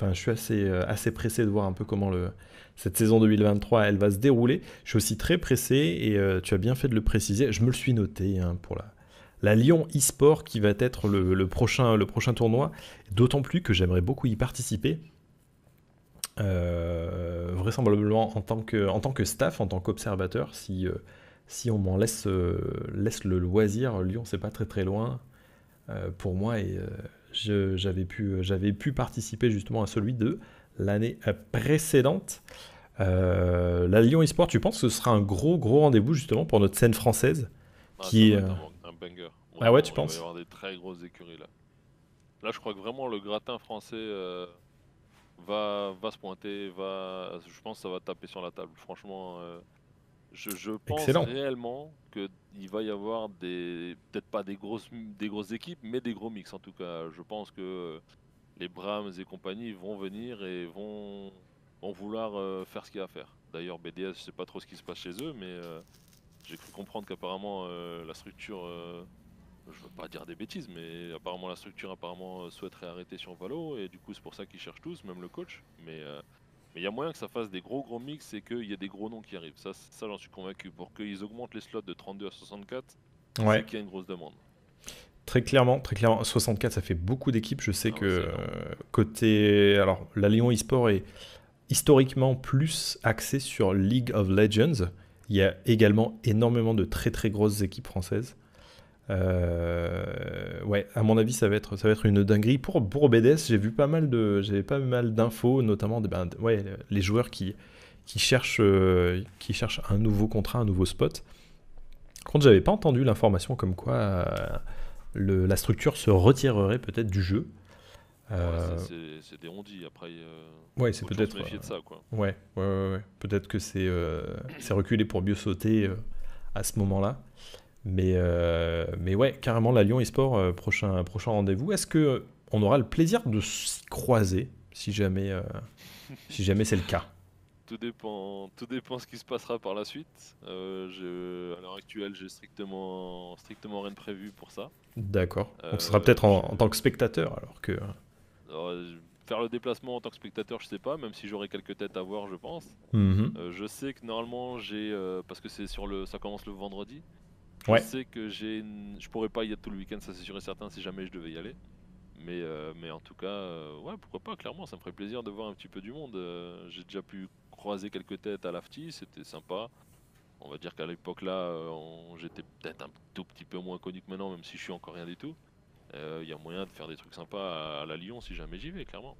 enfin, je suis assez, euh, assez pressé de voir un peu comment le, cette saison 2023 elle va se dérouler. Je suis aussi très pressé et euh, tu as bien fait de le préciser. Je me le suis noté hein, pour la, la Lyon e-sport qui va être le, le, prochain, le prochain tournoi. D'autant plus que j'aimerais beaucoup y participer. vraisemblablement en tant, que, en tant que staff, en tant qu'observateur, si si on m'en laisse, euh, laisse le loisir, Lyon c'est pas très très loin euh, pour moi et euh, j'avais pu, pu, participer justement à celui de l'année précédente. la Lyon eSport, tu penses que ce sera un gros gros rendez-vous justement pour notre scène française bah, qui est un, banger. ah ouais, tu penses Il va y avoir des très grosses écuries là. Là, je crois que vraiment le gratin français va, se pointer, va je pense ça va taper sur la table. Franchement, je, pense réellement réellement qu'il va y avoir des peut-être pas des grosses des grosses équipes, mais des gros mix en tout cas. Je pense que les Brahms et compagnie vont venir et vont, vouloir euh, faire ce qu'il y a à faire. D'ailleurs, BDS, je sais pas trop ce qui se passe chez eux, mais euh, j'ai cru comprendre qu'apparemment euh, la structure, je je veux pas dire des bêtises, mais apparemment la structure apparemment souhaiterait arrêter sur Valo et du coup c'est pour ça qu'ils cherchent tous, même le coach. Mais mais il y a moyen que ça fasse des gros gros mix et qu'il y ait des gros noms qui arrivent. Ça, ça j'en suis convaincu. Pour qu'ils augmentent les slots de 32 à 64, c'est qu'il y a une grosse demande. Très clairement, très clairement, 64, ça fait beaucoup d'équipes. Je sais ah que côté. Alors, la Lyon eSport est historiquement plus axée sur League of Legends. Il y a également énormément de très très grosses équipes françaises. Euh, ouais, à mon avis, ça va être, ça va être une dinguerie. Pour, pour BDS, j'ai vu pas mal de, j'avais pas mal d'infos, notamment ben, ouais, les joueurs qui, qui, cherchent, euh, qui cherchent un nouveau contrat, un nouveau spot. quand j'avais pas entendu l'information comme quoi euh, le, la structure se retirerait peut-être du jeu. c'est des après. ouais, c'est peut-être. Ouais, ouais, ouais, peut-être que c'est reculé pour mieux sauter à ce moment-là. Mais, euh, mais ouais, carrément, la Lyon eSport, sport euh, prochain, prochain rendez-vous. Est-ce que euh, on aura le plaisir de s'y croiser, si jamais, si jamais c'est le cas tout dépend, tout dépend ce qui se passera par la suite. Je, à l'heure actuelle, j'ai strictement, strictement rien de prévu pour ça. D'accord. Donc ce sera peut-être en, tant que spectateur, alors que. faire le déplacement en tant que spectateur, je sais pas, même si j'aurai quelques têtes à voir, je pense. Mmh je sais que normalement j'ai, parce que c'est sur le, ça commence le vendredi. Je sais que j'ai, je pourrais pas y être tout le week-end, ça c'est sûr et certain, si jamais je devais y aller. Mais, euh, mais en tout cas, euh, ouais, pourquoi pas, clairement, ça me ferait plaisir de voir un petit peu du monde. Euh, j'ai déjà pu croiser quelques têtes à l'AFTI, c'était sympa. On va dire qu'à l'époque là, j'étais peut-être un tout petit peu moins connu que maintenant, même si je suis encore rien du tout. Il y a moyen de faire des trucs sympas à, à la Lyon si jamais j'y vais, clairement.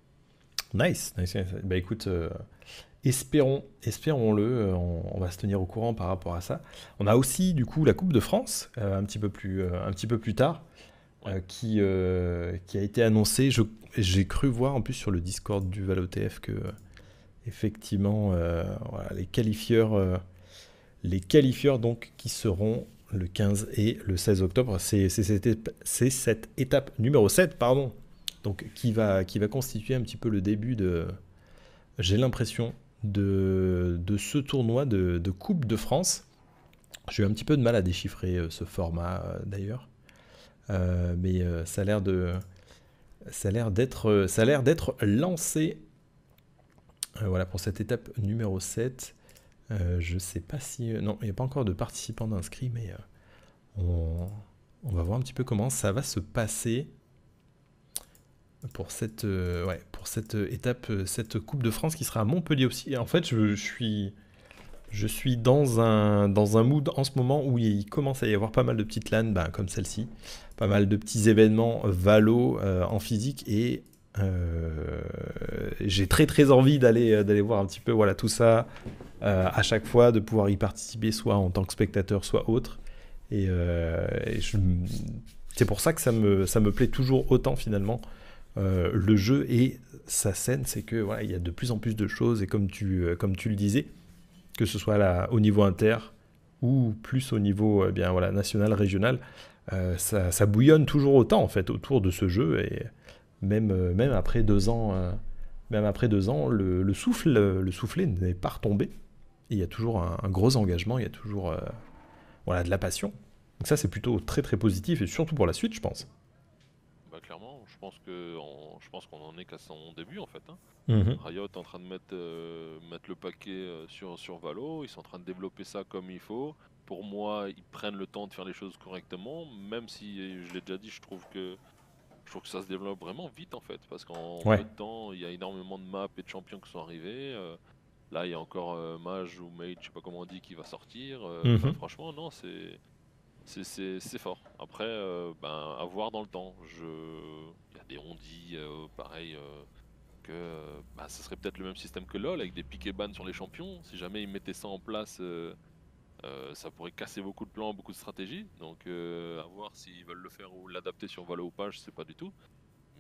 Nice, nice. Bah écoute, Espérons, espérons-le, euh, on, va se tenir au courant par rapport à ça. On a aussi du coup la Coupe de France euh, un, petit peu plus, euh, un petit peu plus tard. qui, qui a été annoncée, J'ai cru voir en plus sur le Discord du ValoTF que, effectivement, les qualifieurs, les qualifieurs donc, qui seront le 15 et le 16 octobre, c'est cette, étape numéro 7, pardon, donc, qui, va, qui va constituer un petit peu le début de, j'ai l'impression, de, ce tournoi de, Coupe de France. J'ai eu un petit peu de mal à déchiffrer euh, ce format d'ailleurs. mais ça a l'air d'être lancé euh, voilà pour cette étape numéro 7 euh, je ne sais pas si non il n'y a pas encore de participants d'inscrits mais on, on, va voir un petit peu comment ça va se passer pour cette, euh, ouais, pour cette euh, étape, euh, cette Coupe de France qui sera à Montpellier aussi. en fait, je, suis, je suis dans un, dans un mood en ce moment où il commence à y avoir pas mal de petites LAN, ben, bah, comme celle-ci, pas mal de petits événements valo en physique et j'ai très très envie d'aller d'aller voir un petit peu voilà tout ça à chaque fois, de pouvoir y participer soit en tant que spectateur, soit autre. Et, c'est pour ça que ça me, ça me plaît toujours autant finalement euh, le jeu et sa scène, c'est que voilà, il y a de plus en plus de choses et comme tu, euh, comme tu le disais, que ce soit là, au niveau inter ou plus au niveau eh bien voilà national, régional, euh, ça, bouillonne toujours autant en fait autour de ce jeu et même, même après deux ans, même après deux ans, le, souffle, le soufflet n'est pas retombé. Il y a toujours un, gros engagement, il y a toujours voilà de la passion. Donc ça c'est plutôt très très positif et surtout pour la suite je pense pense que je pense qu'on en est qu'à son début en fait. Hein. Mhm. Riot est en train de mettre, euh, mettre le paquet euh, sur, sur Valo, ils sont en train de développer ça comme il faut. Pour moi, ils prennent le temps de faire les choses correctement, même si je l'ai déjà dit, je trouve que je que ça se développe vraiment vite en fait, parce qu'en peu de temps, il y a énormément de maps et de champions qui sont arrivés. Euh, là, il y a encore Mage ou Mage, je sais pas comment on dit, qui va sortir. Mhm. franchement, non, c'est c'est fort. Après, ben, à voir dans le temps. Je on dit, euh, pareil. Euh, que euh, bah, ce ça serait peut-être le même système que LoL avec des et ban sur les champions. Si jamais ils mettaient ça en place, ça pourrait casser beaucoup de plans, beaucoup de stratégies. Donc à voir s'ils veulent le faire ou l'adapter sur Valo ou pas, je sais pas du tout.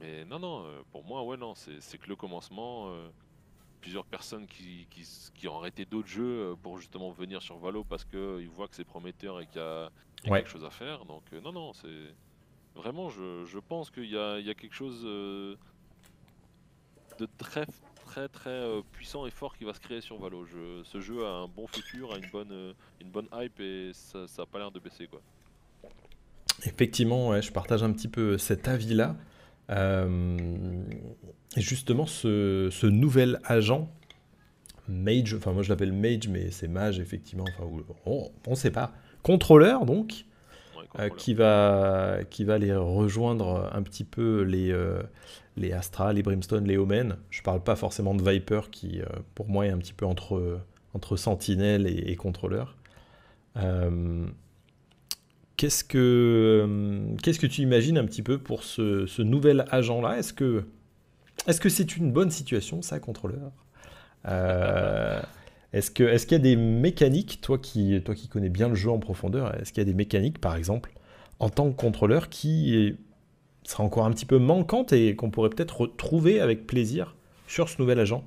Mais non, non, pour moi, ouais, non, c'est que le commencement. plusieurs personnes qui, ont arrêté d'autres jeux pour justement venir sur Valo parce qu'ils voient que c'est prometteur et qu'il y a, quelque chose à faire. Donc non, non, c'est Vraiment, je, pense qu'il y, a quelque chose euh, de très très très euh, puissant et fort qui va se créer sur Valo. ce jeu a un bon futur, a une bonne, euh, une bonne hype et ça n'a pas l'air de baisser quoi. Effectivement, je partage un petit peu cet avis-là. et justement, ce, ce, nouvel agent, Mage, enfin moi je l'appelle Mage, mais c'est Mage effectivement, enfin, on ne sait pas, contrôleur donc, euh, qui, va, qui va les rejoindre un petit peu les, euh, les Astra, les Brimstone, les Omen. Je parle pas forcément de Viper qui, euh, pour moi, est un petit peu entre, entre sentinelle et, contrôleur. qu'est-ce que qu'est-ce que tu imagines un petit peu pour ce, ce nouvel agent-là Est-ce que est-ce que c'est une bonne situation ça, contrôleur Est-ce qu'il est y a des mécaniques, toi qui, toi qui connais bien le jeu en profondeur, est-ce qu'il y a des mécaniques, par exemple, en tant que contrôleur, qui sera encore un petit peu manquante et qu'on pourrait peut-être retrouver avec plaisir sur ce nouvel agent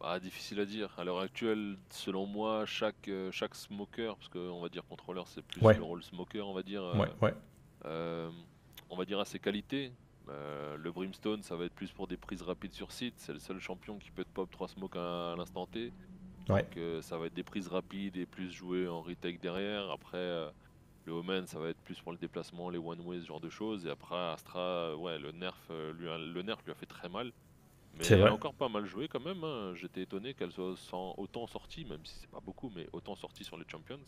bah, difficile à dire. À l'heure actuelle, selon moi, chaque, euh, chaque smoker, parce qu'on va dire contrôleur, c'est plus le rôle smoker, on va dire. Euh, euh, on va dire à ses qualités, euh, le Brimstone, ça va être plus pour des prises rapides sur site. C'est le seul champion qui peut te pop 3 smokes à, l'instant T. Donc euh, ça va être des prises rapides et plus jouer en retake derrière. Après, euh, le Omen, ça va être plus pour le déplacement, les one-way, ce genre de choses. Et après, Astra, ouais, le nerf, lui a, le nerf lui a fait très mal. Mais elle a encore pas mal joué quand même. Hein. J'étais étonné qu'elle soit sans, autant sortie, même si c'est pas beaucoup, mais autant sortie sur les champions.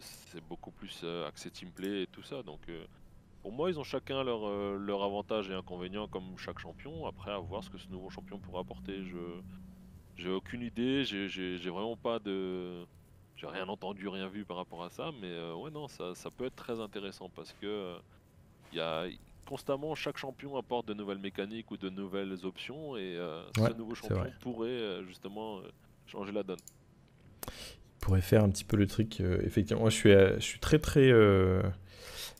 c'est beaucoup plus axé teamplay et tout ça. Donc pour moi, ils ont chacun leur, euh, leur avantage et inconvénient comme chaque champion. Après, à voir ce que ce nouveau champion pourra apporter. Je j'ai aucune idée. J'ai vraiment pas de j'ai rien entendu, rien vu par rapport à ça. Mais euh, ouais, non, ça, peut être très intéressant parce que euh, constamment chaque champion apporte de nouvelles mécaniques ou de nouvelles options et ce nouveau champion pourrait justement changer la donne. Il pourrait faire un petit peu le truc. effectivement, moi, je suis je suis très très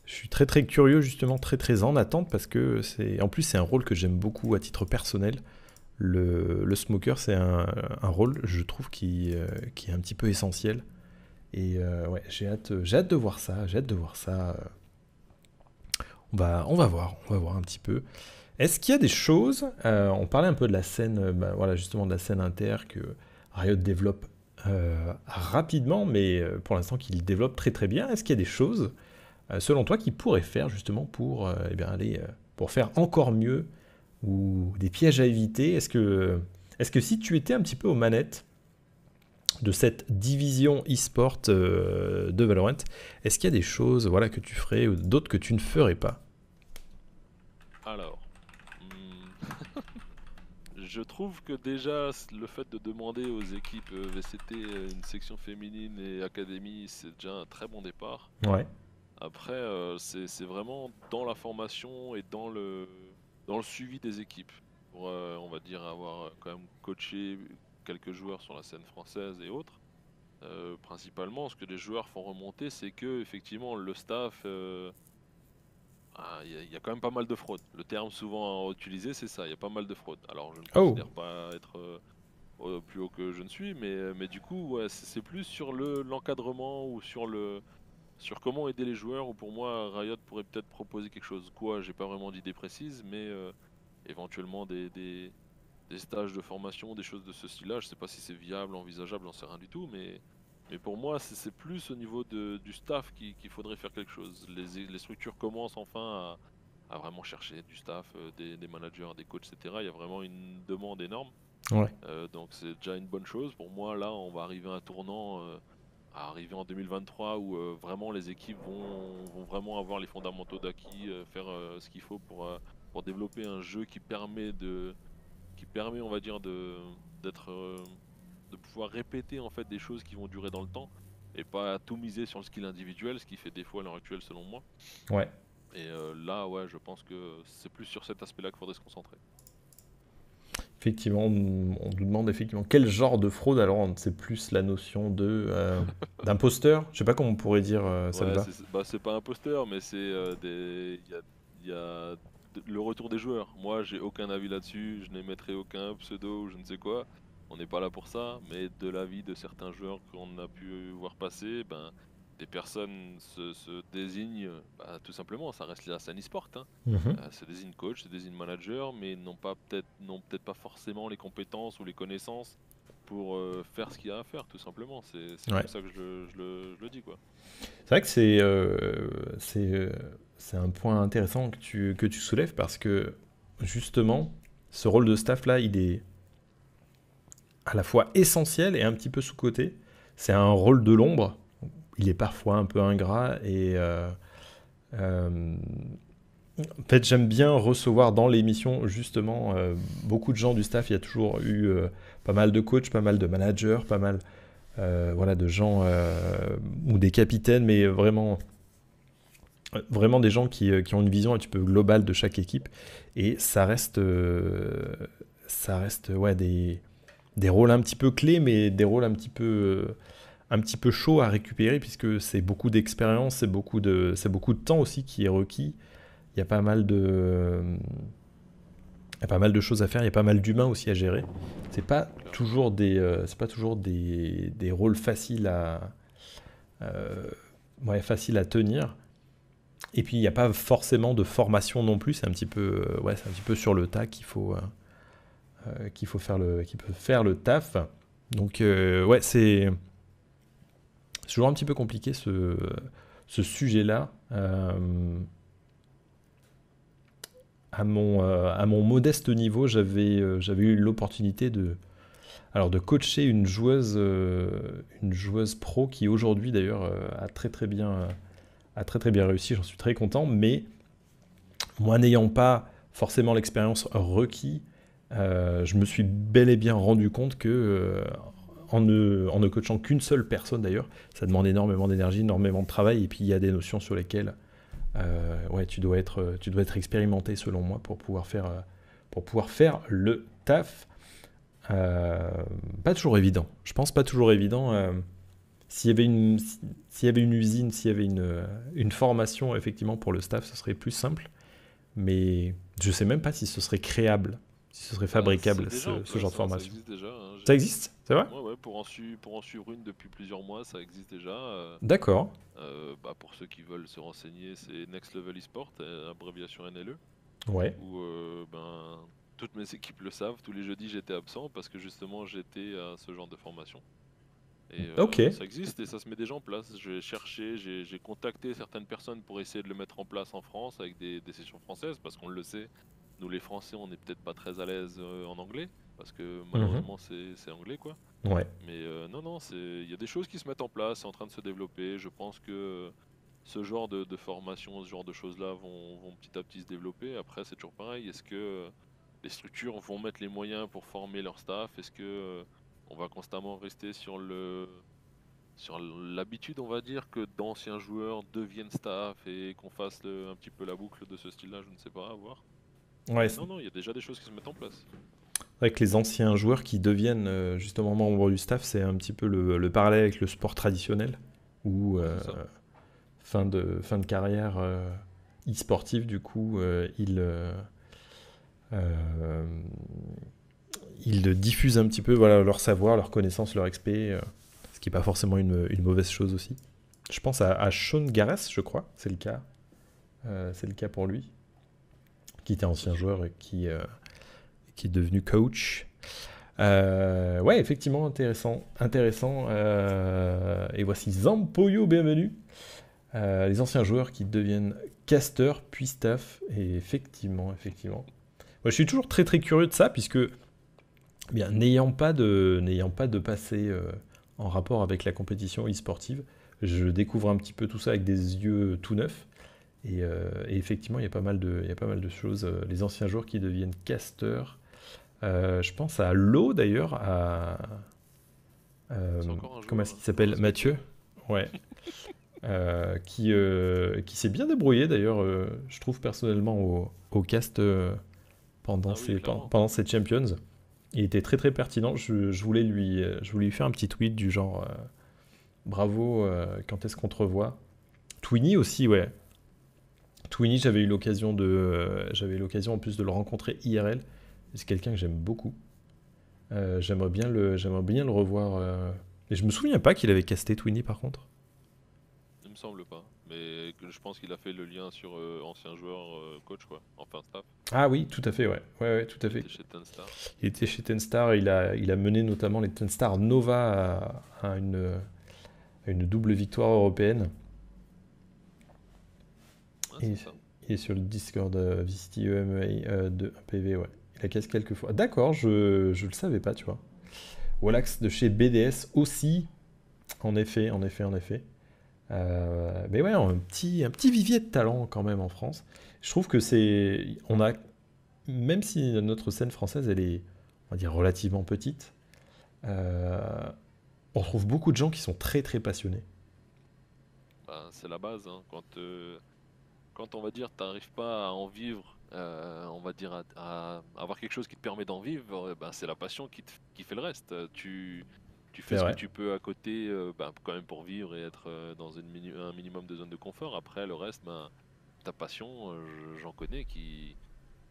je suis très très curieux justement, très très en attente parce que c'est en plus c'est un rôle que j'aime beaucoup à titre personnel. Le, smoker c'est un, rôle je trouve euh, qui, est un petit peu essentiel. Et euh, ouais, j'ai hâte, j'ai hâte de voir ça, j'ai hâte de voir ça. Euh. On va, on va voir, on va voir un petit peu. Est-ce qu'il y a des choses, on parlait un peu de la scène, bah, voilà justement de la scène inter que Riot développe rapidement, mais pour l'instant qu'il développe très très bien. Est-ce qu'il y a des choses euh, selon toi, qui pourrait faire justement pour, euh, eh bien, aller, euh, pour faire encore mieux ou des pièges à éviter Est-ce que, est que si tu étais un petit peu aux manettes de cette division e-sport de Valorant, est-ce qu'il y a des choses voilà, que tu ferais ou d'autres que tu ne ferais pas Alors, hmm, je trouve que déjà le fait de demander aux équipes VCT une section féminine et académie, c'est déjà un très bon départ. Ouais. Après, euh, c'est vraiment dans la formation et dans le, dans le suivi des équipes. Pour, euh, on va dire, avoir euh, quand même coaché quelques joueurs sur la scène française et autres. principalement, ce que les joueurs font remonter, c'est que effectivement le staff, bah, il y, a quand même pas mal de fraude. Le terme souvent utilisé, c'est ça, il y a pas mal de fraude. Alors, je ne oh. considère pas être plus haut que je ne suis, mais, mais du coup, c'est plus sur l'encadrement ou sur le, sur comment aider les joueurs, ou pour moi, Riot pourrait peut-être proposer quelque chose. Quoi J'ai pas vraiment d'idée précise, mais euh, éventuellement des, des, stages de formation, des choses de ce style-là. Je sais pas si c'est viable, envisageable, j'en sais rien du tout, mais, mais pour moi, c'est plus au niveau de, du staff qu'il faudrait faire quelque chose. Les, les structures commencent enfin à, à, vraiment chercher du staff, euh, des, des managers, des coachs, etc. Il y a vraiment une demande énorme. Euh, donc c'est déjà une bonne chose. Pour moi, là, on va arriver à un tournant à arriver en 2023 où euh, vraiment les équipes vont, vraiment avoir les fondamentaux d'acquis, euh, faire euh, ce qu'il faut pour, développer un jeu qui permet de qui permet on va dire de d'être de pouvoir répéter en fait des choses qui vont durer dans le temps et pas tout miser sur le skill individuel, ce qui fait défaut à l'heure actuelle selon moi. Ouais. Et là ouais je pense que c'est plus sur cet aspect là qu'il faudrait se concentrer effectivement, on nous demande effectivement quel genre de fraude. Alors, on sait plus la notion de euh, d'imposteur. Je sais pas comment on pourrait dire euh, ça. Ouais, c'est bah, pas imposteur, mais c'est euh, Il y a, le retour des joueurs. Moi, j'ai aucun avis là-dessus. Je n'émettrai aucun pseudo ou je ne sais quoi. On n'est pas là pour ça, mais de l'avis de certains joueurs qu'on a pu voir passer, ben des personnes se, désignent, bah, tout simplement, ça reste la scène e-sport. Hein. Mhm. Euh, se désignent coach, se désignent manager, mais n'ont pas peut-être n'ont peut-être pas forcément les compétences ou les connaissances pour euh, faire ce qu'il y a à faire, tout simplement. C'est comme ça que je, le, dis, quoi. C'est vrai que euh, c'est euh, c'est un point intéressant que tu, que tu soulèves parce que justement, ce rôle de staff là, il est à la fois essentiel et un petit peu sous-côté. C'est un rôle de l'ombre il est parfois un peu ingrat et euh, euh, en fait j'aime bien recevoir dans l'émission justement euh, beaucoup de gens du staff. Il y a toujours eu pas mal de coachs, pas mal de managers, pas mal voilà de gens ou des capitaines, mais vraiment vraiment des gens qui, ont une vision un petit peu globale de chaque équipe et ça reste ça reste ouais des des rôles un petit peu clés, mais des rôles un petit peu un petit peu chaud à récupérer puisque c'est beaucoup d'expérience, c'est beaucoup de, c'est beaucoup de temps aussi qui est requis. Il y a pas mal de, il y a pas mal de choses à faire, il y a pas mal d'humains aussi à gérer. C'est pas toujours des, euh, c'est pas toujours des, des rôles faciles à, euh, à tenir. Et puis il n'y a pas forcément de formation non plus. C'est un petit peu, euh, ouais, c'est un petit peu sur le tas qu'il faut, euh, qu'il faut faire le, qu'il peut faire le taf. Donc ouais, c'est c'est toujours un petit peu compliqué ce, sujet-là. Euh, à, mon, euh, à mon modeste niveau, j'avais euh, eu l'opportunité de, de coacher une joueuse, une joueuse pro qui aujourd'hui d'ailleurs a, très, très bien, a très très bien réussi, j'en suis très content, mais moi n'ayant pas forcément l'expérience requis, je me suis bel et bien rendu compte que en ne, coachant qu'une seule personne d'ailleurs. Ça demande énormément d'énergie, énormément de travail, et puis il y a des notions sur lesquelles euh, ouais, tu, dois être, euh, tu dois être expérimenté selon moi pour pouvoir faire, euh, pour pouvoir faire le taf. pas toujours évident. Je pense pas toujours évident. s'il y avait une, y avait une usine, s'il y avait une, une formation effectivement pour le staff, ce serait plus simple. Mais je ne sais même pas si ce serait créable ce serait fabricable ce, genre de hein, formation. Ça existe déjà. Hein, ça existe C'est vrai pour, en pour, en suivre une depuis plusieurs mois, ça existe déjà. Euh. D'accord. Euh, bah, pour ceux qui veulent se renseigner, c'est Next Level Esport, euh, abréviation NLE. Ouais. ben, toutes mes équipes le savent, tous les jeudis j'étais absent parce que justement j'étais à ce genre de formation. Et, ok. Ça existe et ça se met déjà en place. J'ai cherché, j'ai contacté certaines personnes pour essayer de le mettre en place en France avec des, des sessions françaises parce qu'on le sait, nous les Français, on n'est peut-être pas très à l'aise euh, en anglais, parce que mhm. malheureusement c'est anglais quoi. Ouais. Mais euh, non, non, il y a des choses qui se mettent en place, c'est en train de se développer. Je pense que euh, ce genre de, formation, ce genre de choses-là vont, petit à petit se développer. Après, c'est toujours pareil. Est-ce que les structures vont mettre les moyens pour former leur staff Est-ce que on va constamment rester sur le sur l'habitude, on va dire, que d'anciens joueurs deviennent staff et qu'on fasse un petit peu la boucle de ce style-là Je ne sais pas, à voir. Ouais, non, non, il y a déjà des choses qui se mettent en place. Avec les anciens joueurs qui deviennent euh, justement membres du staff, c'est un petit peu le, parallèle avec le sport traditionnel, où euh, fin, de, fin de carrière euh, e-sportive, du coup, ils, diffusent un petit peu voilà, leur savoir, leur connaissance, leur XP, ce qui n'est pas forcément une, mauvaise chose aussi. Je pense à, à Sean Gareth, je crois, c'est le cas. c'est le cas pour lui qui était ancien joueur et qui, euh, est devenu coach. Euh, ouais, effectivement, intéressant. intéressant. Euh, et voici Zampoyo, bienvenue. les anciens joueurs qui deviennent casteurs, puis staff. Et effectivement, effectivement. Moi, je suis toujours très très curieux de ça, puisque eh bien n'ayant pas de n'ayant pas de passé en rapport avec la compétition e-sportive, je découvre un petit peu tout ça avec des yeux tout neufs. Euh, et, effectivement, il y, a pas mal de, il y a pas mal de choses. Euh, les anciens joueurs qui deviennent casteurs. Euh, je pense à Lo d'ailleurs, à. comment est-ce qu'il s'appelle Mathieu Ouais. qui, qui s'est bien débrouillé d'ailleurs, je trouve personnellement au, cast ah pendant, ces pendant, Champions. Il était très très pertinent. Je, voulais, lui, je voulais lui faire un petit tweet du genre Bravo, quand est-ce qu'on te revoit Twinny aussi, ouais. Twini, j'avais eu l'occasion de, euh, j'avais l'occasion en plus de le rencontrer IRL. C'est quelqu'un que j'aime beaucoup. Euh, j'aimerais bien le, j'aimerais bien le revoir. Mais euh. Et je me souviens pas qu'il avait casté Twini, par contre. Il me semble pas. Mais je pense qu'il a fait le lien sur ancien joueur, coach, quoi. Enfin, staff. Ah oui, tout à fait, ouais, ouais, tout à fait. chez Tenstar. Il était chez Tenstar, il a, il a mené notamment les Tenstar Nova une, à une double victoire européenne. Il est sur le Discord euh, e e, euh de PV, ouais. Il la casse quelques fois. D'accord, je, je le savais pas, tu vois. Wallax de chez BDS aussi. En effet, en effet, en effet. Euh, mais ouais, un petit, un petit vivier de talent quand même en France. Je trouve que c'est. On a. Même si notre scène française, elle est, on va dire, relativement petite, euh, on trouve beaucoup de gens qui sont très très passionnés. Ben, c'est la base. Hein. Quand, quand on va dire t'arrives pas à en vivre, euh, on va dire à, avoir quelque chose qui te permet d'en vivre, euh, ben, c'est la passion qui, fait le reste. Euh, tu, fais ce que tu peux à côté, ben, quand même pour vivre et être dans un minimum de zone de confort. Après, le reste, ben, ta passion, j'en connais qui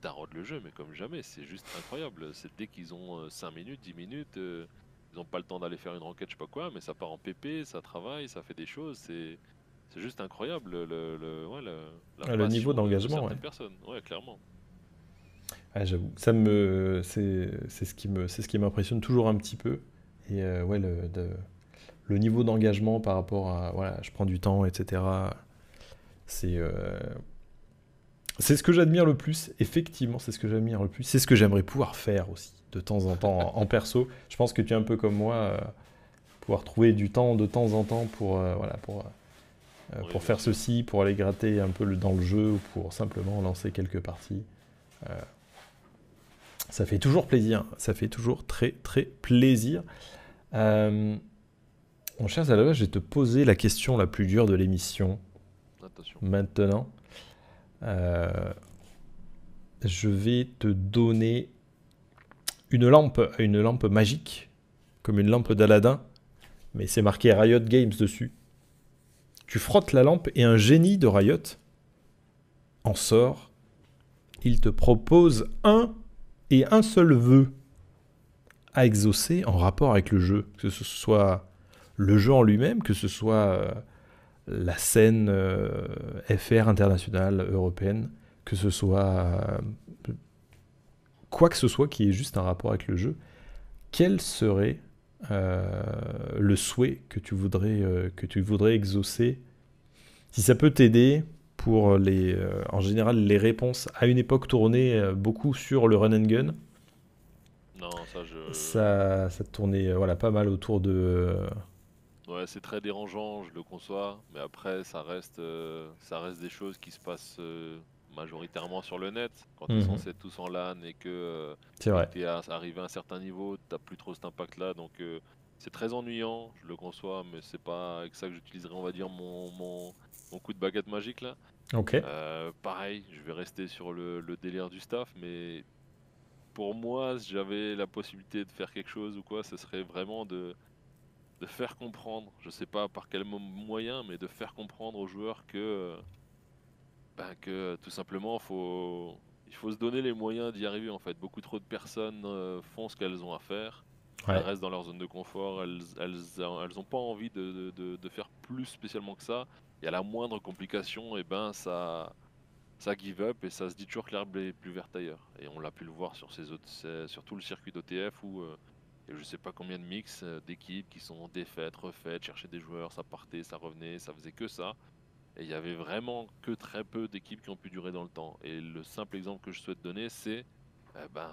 taraude le jeu, mais comme jamais, c'est juste incroyable. C'est dès qu'ils ont 5 minutes, 10 minutes, ils n'ont pas le temps d'aller faire une enquête, je sais pas quoi, mais ça part en pépé, ça travaille, ça fait des choses, c'est c'est juste incroyable le, le, le ah, niveau d'engagement. De ouais. personnes, ouais, clairement. Ah, j'avoue, ça me, c'est, ce qui me, c'est ce qui m'impressionne toujours un petit peu. Et euh, ouais, le, de, le niveau d'engagement par rapport à, voilà, je prends du temps, etc. C'est, euh, c'est ce que j'admire le plus. Effectivement, c'est ce que j'admire le plus. C'est ce que j'aimerais pouvoir faire aussi de temps en temps en, perso. Je pense que tu es un peu comme moi, euh, pouvoir trouver du temps de temps en temps pour, voilà, pour euh, pour faire ceci, pour aller gratter un peu dans le jeu, pour simplement lancer quelques parties. Euh, ça fait toujours plaisir, ça fait toujours très très plaisir. Euh, mon cher Zalava, je vais te poser la question la plus dure de l'émission. Maintenant, je vais te donner une lampe, une lampe magique, comme une lampe d'Aladin, mais c'est marqué Riot Games dessus. Tu frottes la lampe et un génie de Riot en sort. Il te propose un et un seul vœu à exaucer en rapport avec le jeu, que ce soit le jeu en lui-même, que ce soit euh, la scène euh, FR internationale européenne, que ce soit euh, quoi que ce soit qui ait juste un rapport avec le jeu, quel serait euh, le souhait que tu voudrais, euh, que tu voudrais exaucer. Si ça peut t'aider pour les, euh, en général les réponses à une époque tournée beaucoup sur le run and gun. Non, ça, ça, tournait voilà, pas mal autour de... Ouais, c'est très dérangeant, je le conçois, mais après, ça reste, ça reste des choses qui se passent majoritairement sur le net. Quand ils mhm. sont tous en LAN et que euh, tu es arrivé à un certain niveau, tu n'as plus trop cet impact-là. Donc euh, c'est très ennuyant, je le conçois, mais c'est pas avec ça que j'utiliserai, on va dire, mon, coup de baguette magique là. Ok. Euh, pareil, je vais rester sur le, délire du staff, mais pour moi, si j'avais la possibilité de faire quelque chose ou quoi, ce serait vraiment de, de faire comprendre, je sais pas par quel moyen, mais de faire comprendre aux joueurs que bah, que euh, tout simplement faut, il faut se donner les moyens d'y arriver en fait. Beaucoup trop de personnes euh, font ce qu'elles ont à faire. Elles restent dans leur zone de confort, elles n'ont ont pas envie de, faire plus spécialement que ça. Et à la moindre complication, et ben ça, ça give up et ça se dit toujours que l'herbe est plus verte ailleurs. Et on l'a pu le voir sur, ces autres, sur tout le circuit d'OTF où euh, je sais pas combien de mix d'équipes qui sont défaites, refaites, chercher des joueurs, ça partait, ça revenait, ça faisait que ça. Et il y avait vraiment que très peu d'équipes qui ont pu durer dans le temps. Et le simple exemple que je souhaite donner, c'est eh ben,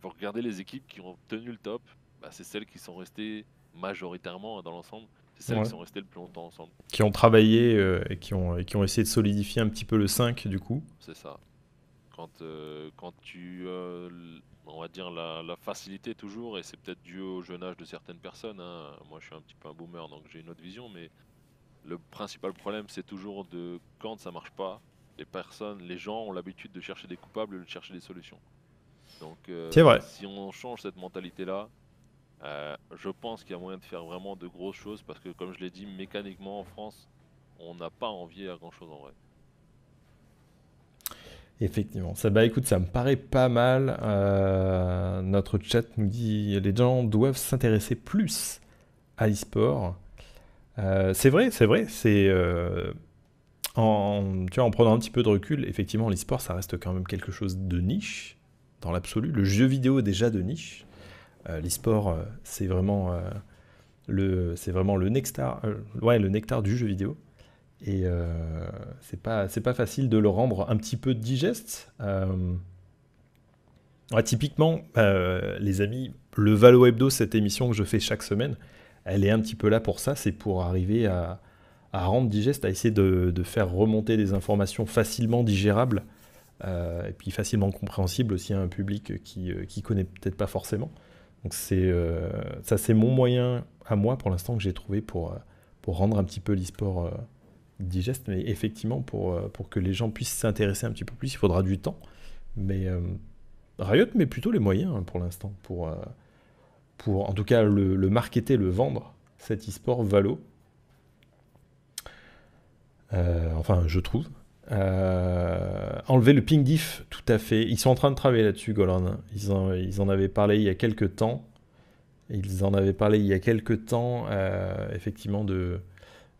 pour regarder les équipes qui ont tenu le top, bah, c'est celles qui sont restées majoritairement hein, dans l'ensemble. C'est celles qui sont restées le plus longtemps ensemble. Qui ont travaillé euh, et, qui ont, qui ont essayé de solidifier un petit peu le 5 du coup. C'est ça. Quand, euh, quand tu. on va dire la, facilité toujours, et c'est peut-être dû au jeune âge de certaines personnes. Hein. Moi je suis un petit peu un boomer donc j'ai une autre vision, mais le principal problème, c'est toujours de quand ça marche pas, les personnes, les gens ont l'habitude de chercher des coupables et de chercher des solutions. Donc, euh, si on change cette mentalité-là, euh, je pense qu'il y a moyen de faire vraiment de grosses choses parce que, comme je l'ai dit, mécaniquement en France, on n'a pas envie à grand-chose en vrai. Effectivement. Ça, bah écoute, ça me paraît pas mal. Euh, notre chat nous dit les gens doivent s'intéresser plus à l'e-sport. Euh, c'est vrai, c'est vrai. C'est euh, en, prenant un petit peu de recul, effectivement, l'e-sport, ça reste quand même quelque chose de niche, dans l'absolu. Le jeu vidéo est déjà de niche. Euh, l'e-sport, euh, c'est vraiment, le, c'est vraiment le, nectar, ouais, le nectar du jeu vidéo. Et c'est pas, pas facile de le rendre un petit peu digeste. typiquement, les amis, le Valo Hebdo, cette émission que je fais chaque semaine, elle est un petit peu là pour ça, c'est pour arriver à, rendre digeste, à essayer de, faire remonter des informations facilement digérables euh, et puis facilement compréhensibles aussi à un public qui ne euh, connaît peut-être pas forcément. Donc c'est euh, ça c'est mon moyen à moi pour l'instant que j'ai trouvé pour, pour rendre un petit peu l'e-sport digeste, mais effectivement pour, pour que les gens puissent s'intéresser un petit peu plus, il faudra du temps. Mais Riot met plutôt les moyens hein, pour l'instant pour pour en tout cas le, marketer, le vendre, cet e-sport Valo. Euh, enfin, je trouve. Euh, enlever le ping diff, tout à fait. Ils sont en train de travailler là-dessus, Golan. Ils en, ils en, avaient parlé il y a quelques temps. Ils en avaient parlé il y a quelques temps, euh, effectivement, de.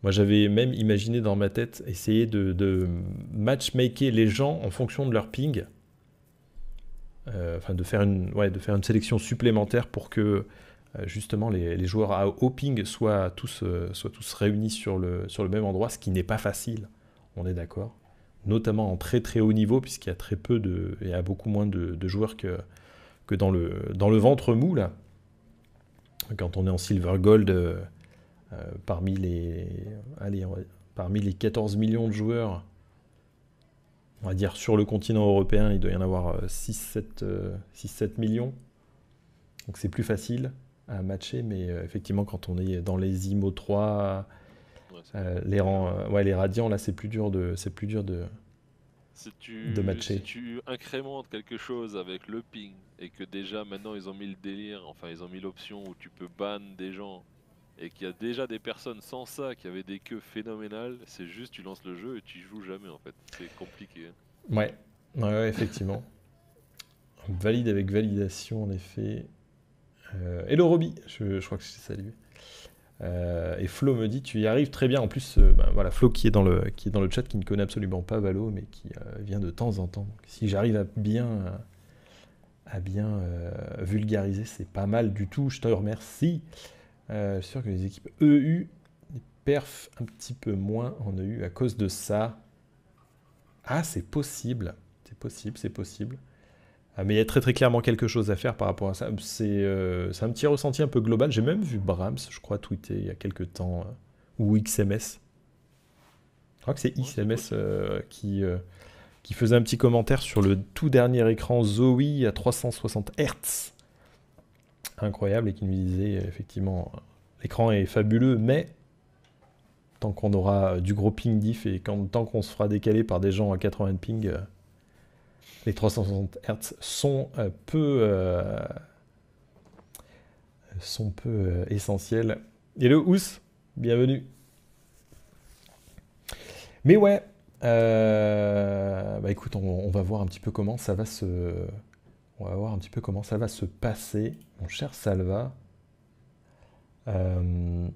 Moi, j'avais même imaginé dans ma tête essayer de matchmaker les gens en fonction de leur ping. Euh, de faire une, ouais, de faire une sélection supplémentaire pour que euh, justement les, les, joueurs à Hoping soient tous, euh, soient tous réunis sur le, sur le même endroit, ce qui n'est pas facile, on est d'accord, notamment en très très haut niveau, puisqu'il y a très peu de, et beaucoup moins de, joueurs que, que dans, le, dans le ventre mou, là. Quand on est en silver gold, parmi, les, allez, parmi les 14 millions de joueurs, on va dire sur le continent européen, il doit y en avoir 6-7 euh, euh, millions. Donc c'est plus facile à matcher, mais euh, effectivement quand on est dans les IMO 3, les, rangs, ouais, les radiants, là c'est plus dur de, c'est plus dur de, de matcher. Si tu incrémentes quelque chose avec le ping et que déjà maintenant ils ont mis le délire, enfin ils ont mis l'option où tu peux ban des gens et qu'il y a déjà des personnes sans ça qui avaient des queues phénoménales, c'est juste tu lances le jeu et tu joues jamais en fait. C'est compliqué. Hein. Ouais, ouais, effectivement. Valide avec validation en effet. Et euh, hello Roby, je, crois que je t'ai salué. Euh, et Flo me dit tu y arrives très bien. En plus, euh, bah, voilà, Flo qui est, dans le, qui est dans le chat, qui ne connaît absolument pas Valo, mais qui vient de temps en temps. si j'arrive à bien, à bien vulgariser, c'est pas mal du tout. Je te remercie. Euh, je suis sûr que les équipes EU perf un petit peu moins en EU à cause de ça. Ah, c'est possible. C'est possible, c'est possible. Ah, mais il y a très très clairement quelque chose à faire par rapport à ça. Euh, c'est un petit ressenti un peu global. J'ai même vu Brahms, je crois, tweeter il y a quelques temps, euh, ou XMS. Je crois que c'est XMS qui, qui faisait un petit commentaire sur le tout dernier écran Zoe à 360 Hz incroyable et qui nous disait euh, effectivement l'écran est fabuleux, mais tant qu'on aura euh, du gros ping diff et tant qu'on se fera décaler par des gens à 80 ping, euh, les 360 Hz sont peu, sont peu essentiels. Et le bienvenue. Mais ouais, bah écoute, on, va voir un petit peu comment ça va se on va voir un petit peu comment ça va se passer, mon cher Salva. Euh,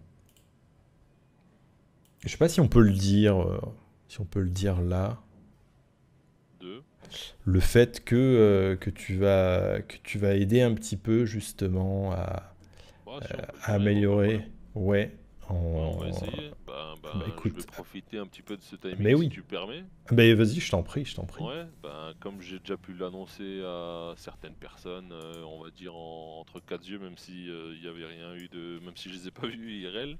je ne sais pas si on peut le dire, euh, si on peut le dire là. Le fait euh, que, tu vas, que tu vas aider un petit peu justement à, bah, améliorer. ouais. On... va essayer. Bah, bah, bah, je vais profiter un petit peu de ce timing Mais oui. si tu permets. Mais vas-y, je t'en prie, je t'en prie. comme j'ai déjà pu l'annoncer à certaines personnes, euh, on va dire entre quatre yeux, même si il euh, ne avait rien eu de, même si je les ai pas vus IRL,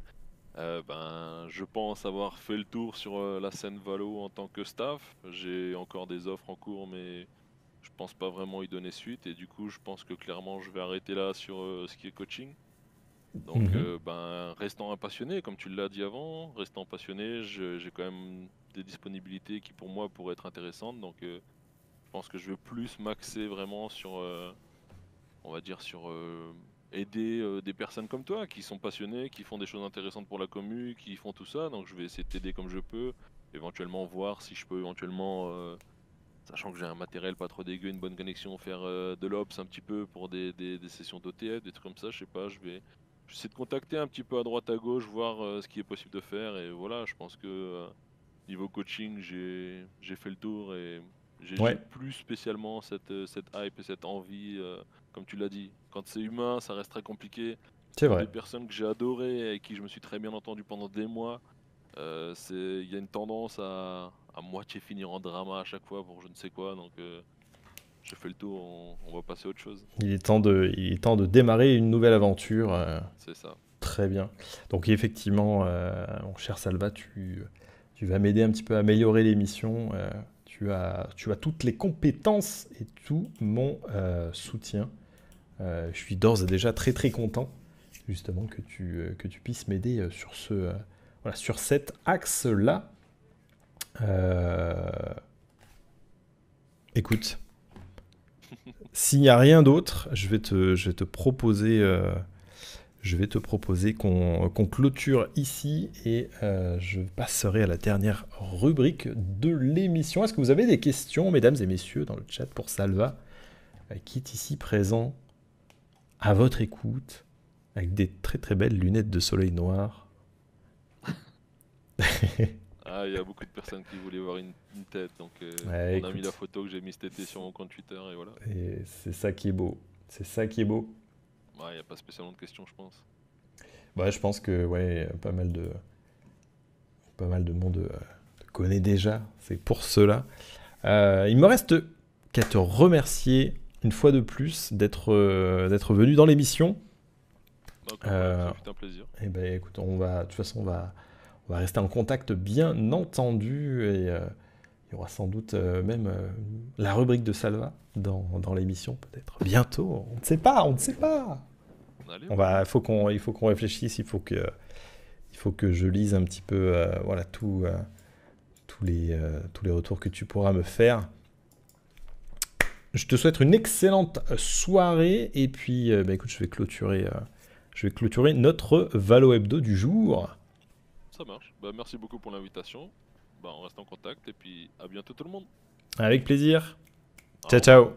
euh, ben, je pense avoir fait le tour sur la scène Valo en tant que staff. J'ai encore des offres en cours, mais je pense pas vraiment y donner suite. Et du coup, je pense que clairement, je vais arrêter là sur ce qui est coaching. Donc, mhm. euh, ben, restant un passionné, comme tu l'as dit avant, restant passionné, j'ai quand même des disponibilités qui pour moi pourraient être intéressantes. Donc, euh, je pense que je vais plus m'axer vraiment sur, euh, on va dire, sur aider des personnes comme toi qui sont passionnées, qui font des choses intéressantes pour la commune, qui font tout ça. Donc, je vais essayer de t'aider comme je peux, éventuellement voir si je peux éventuellement sachant que j'ai un matériel pas trop dégueu, une bonne connexion, faire de l'ops un petit peu pour des, sessions d'OTF, des trucs comme ça, je sais pas, je vais j'essaie de contacter un petit peu à droite à gauche, voir euh, ce qui est possible de faire. Et voilà, je pense que euh, niveau coaching, j'ai fait le tour et j'ai plus spécialement cette, euh, cette, hype et cette envie, comme tu l'as dit. Quand c'est humain, ça reste très compliqué. C'est vrai. Des personnes que j'ai adorées et avec qui je me suis très bien entendu pendant des mois. Il y a une tendance à, à moitié finir en drama à chaque fois pour je ne sais quoi. Donc je fais le tour, on, va passer à autre chose. Il est temps de, démarrer une nouvelle aventure. Euh, C'est ça. Très bien. Donc effectivement, euh, mon cher Salva, tu, vas m'aider un petit peu à améliorer l'émission. Euh, tu, as, toutes les compétences et tout mon soutien. je suis d'ores et déjà très très content justement que tu, que tu puisses m'aider sur cet axe-là. Écoute, s'il n'y a rien d'autre, je vais te, proposer, euh, je vais te proposer qu'on clôture ici et euh, je passerai à la dernière rubrique de l'émission. Est-ce que vous avez des questions, mesdames et messieurs, dans le chat pour Salva, euh, qui est ici présent à votre écoute, avec des très très belles lunettes de soleil noir Ah, il y a beaucoup de personnes qui voulaient voir une, tête, donc euh, on a mis la photo que j'ai mise cet été sur mon compte Twitter et voilà. c'est ça qui est beau. C'est ça qui est beau. Il n'y a pas spécialement de questions, je pense. Bah, je pense que ouais, pas mal de pas mal de monde euh, connaît déjà. C'est pour cela. Euh, il me reste qu'à te remercier une fois de plus d'être euh, d'être venu dans l'émission. Bah, un plaisir. Et eh ben écoute, on va de toute façon on va on va rester en contact bien entendu et euh, il y aura sans doute euh, même euh, la rubrique de Salva dans, l'émission peut-être bientôt. On ne sait pas, on ne sait pas. va, faut qu'on, il faut qu'on réfléchisse, il faut que, il faut que je lise un petit peu, voilà tous les, tous les retours que tu pourras me faire. Je te souhaite une excellente soirée et puis, ben écoute, je vais clôturer, je vais clôturer notre Valo Hebdo du jour. Ça marche. Bah, merci beaucoup pour l'invitation. Bah, on reste en contact et puis à bientôt tout le monde. Avec plaisir. Ciao, ciao.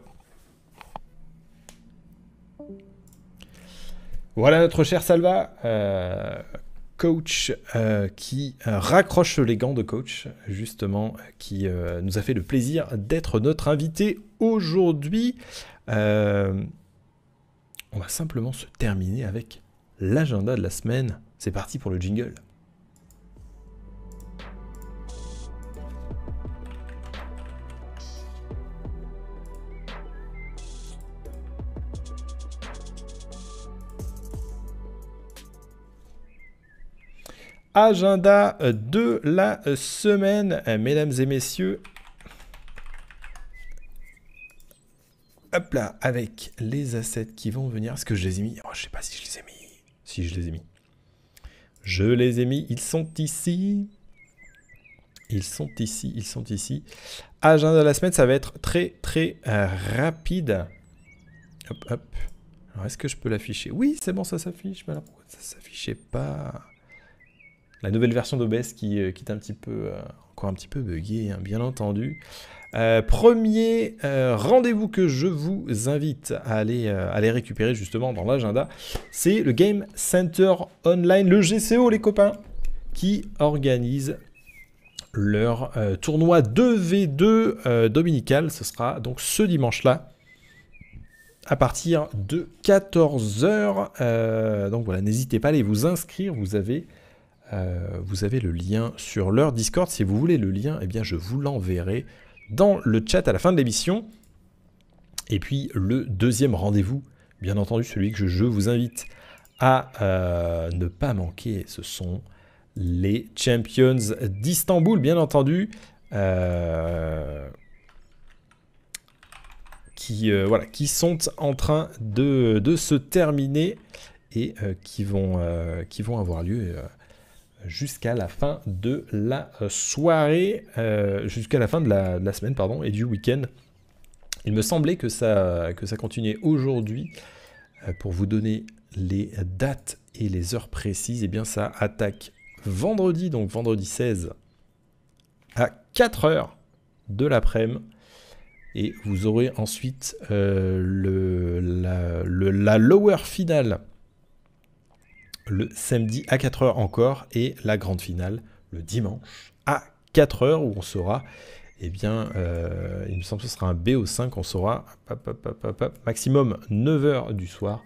Voilà notre cher Salva, euh, coach euh, qui euh, raccroche les gants de coach, justement, qui nous a fait le plaisir d'être notre invité aujourd'hui. on va simplement se terminer avec l'agenda de la semaine. C'est parti pour le jingle. agenda euh, de la euh, semaine, euh, mesdames et messieurs. Hop là, avec les assets qui vont venir. Est-ce que je les ai mis oh, Je sais pas si je les ai mis. Si je les ai mis. Je les ai mis. Ils sont ici. Ils sont ici. Ils sont ici. Agenda de la semaine, ça va être très très rapide. Hop, hop. Alors, est-ce que je peux l'afficher Oui, c'est bon, ça s'affiche. Mais alors, pourquoi ça s'affichait pas la nouvelle version d'OBS qui, euh, qui, est un petit peu, euh, encore un petit peu buggée, hein, bien entendu. Euh, premier rendez-vous que je vous invite à aller, récupérer justement dans l'agenda, c'est le Game Center Online, le GCO les copains, qui organise leur tournoi 2v2 dominical. Ce sera donc ce dimanche-là à partir de 14h. donc voilà, n'hésitez pas à aller vous inscrire, vous avez euh, vous avez le lien sur leur Discord. Si vous voulez le lien, eh bien, je vous l'enverrai dans le chat à la fin de l'émission. Et puis le deuxième rendez-vous, bien entendu, celui que je vous invite à euh, ne pas manquer, ce sont les Champions d'Istanbul, bien entendu. Euh, qui, voilà, qui sont en train de, se terminer et qui, vont, qui vont avoir lieu jusqu'à la fin de la euh, soirée, euh, jusqu'à la fin de la, semaine pardon, et du week-end. Il me semblait que ça, que ça continuait aujourd'hui. Euh, pour vous donner les dates et les heures précises, et eh bien ça attaque vendredi, donc vendredi 16 à 4h de l'après-midi. Et vous aurez ensuite le, la, la lower finale le samedi à 4h encore et la grande finale le dimanche à 4h où on saura, eh bien, euh, il me semble que ce sera un BO5, on saura maximum 9h du soir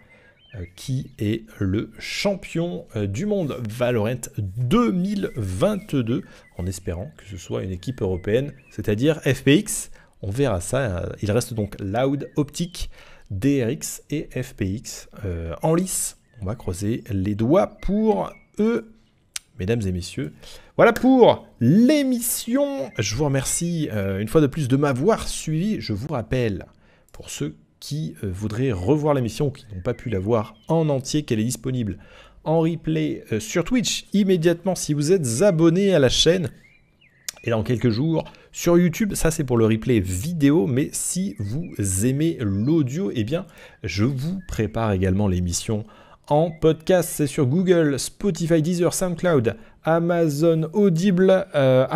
euh, qui est le champion euh, du monde Valorant 2022 en espérant que ce soit une équipe européenne, c'est-à-dire FPX. On verra ça. Il reste donc Loud, Optic, DRX et FPX en lice on va croiser les doigts pour eux, mesdames et messieurs. Voilà pour l'émission. Je vous remercie euh, une fois de plus de m'avoir suivi. Je vous rappelle, pour ceux qui euh, voudraient revoir l'émission ou qui n'ont pas pu la voir en entier, qu'elle est disponible en replay euh, sur Twitch immédiatement si vous êtes abonné à la chaîne. Et dans quelques jours, sur YouTube, ça c'est pour le replay vidéo, mais si vous aimez l'audio, eh bien, je vous prépare également l'émission en podcast. C'est sur Google, Spotify, Deezer, SoundCloud, Amazon Audible, euh,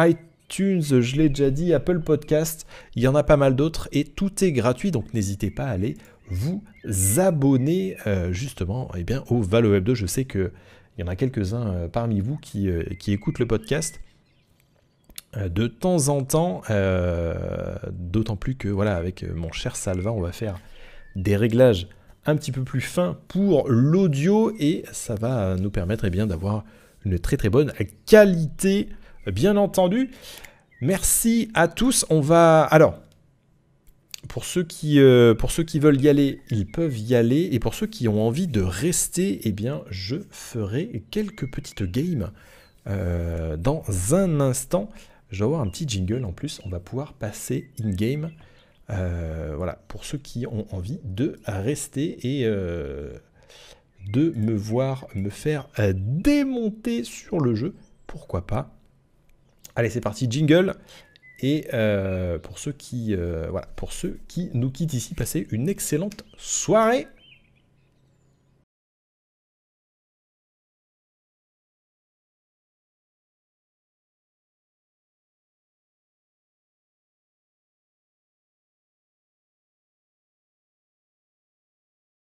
iTunes, je l'ai déjà dit, Apple Podcast. Il y en a pas mal d'autres et tout est gratuit, donc n'hésitez pas à aller vous abonner euh, justement eh bien, au Valo Web 2. Je sais qu'il y en a quelques-uns euh, parmi vous qui, écoutent le podcast de temps en temps, d'autant plus que voilà, avec mon cher Salva, on va faire des réglages un petit peu plus fin pour l'audio et ça va nous permettre et eh bien d'avoir une très très bonne qualité bien entendu. Merci à tous. On va alors pour ceux qui euh, pour ceux qui veulent y aller, ils peuvent y aller et pour ceux qui ont envie de rester, et eh bien je ferai quelques petites games euh, dans un instant. Je vais avoir un petit jingle en plus, on va pouvoir passer in game euh, voilà, pour ceux qui ont envie de rester et euh, de me voir me faire euh, démonter sur le jeu, pourquoi pas. Allez, c'est parti, jingle. Et pour ceux qui voilà, pour ceux qui nous quittent ici, passez une excellente soirée.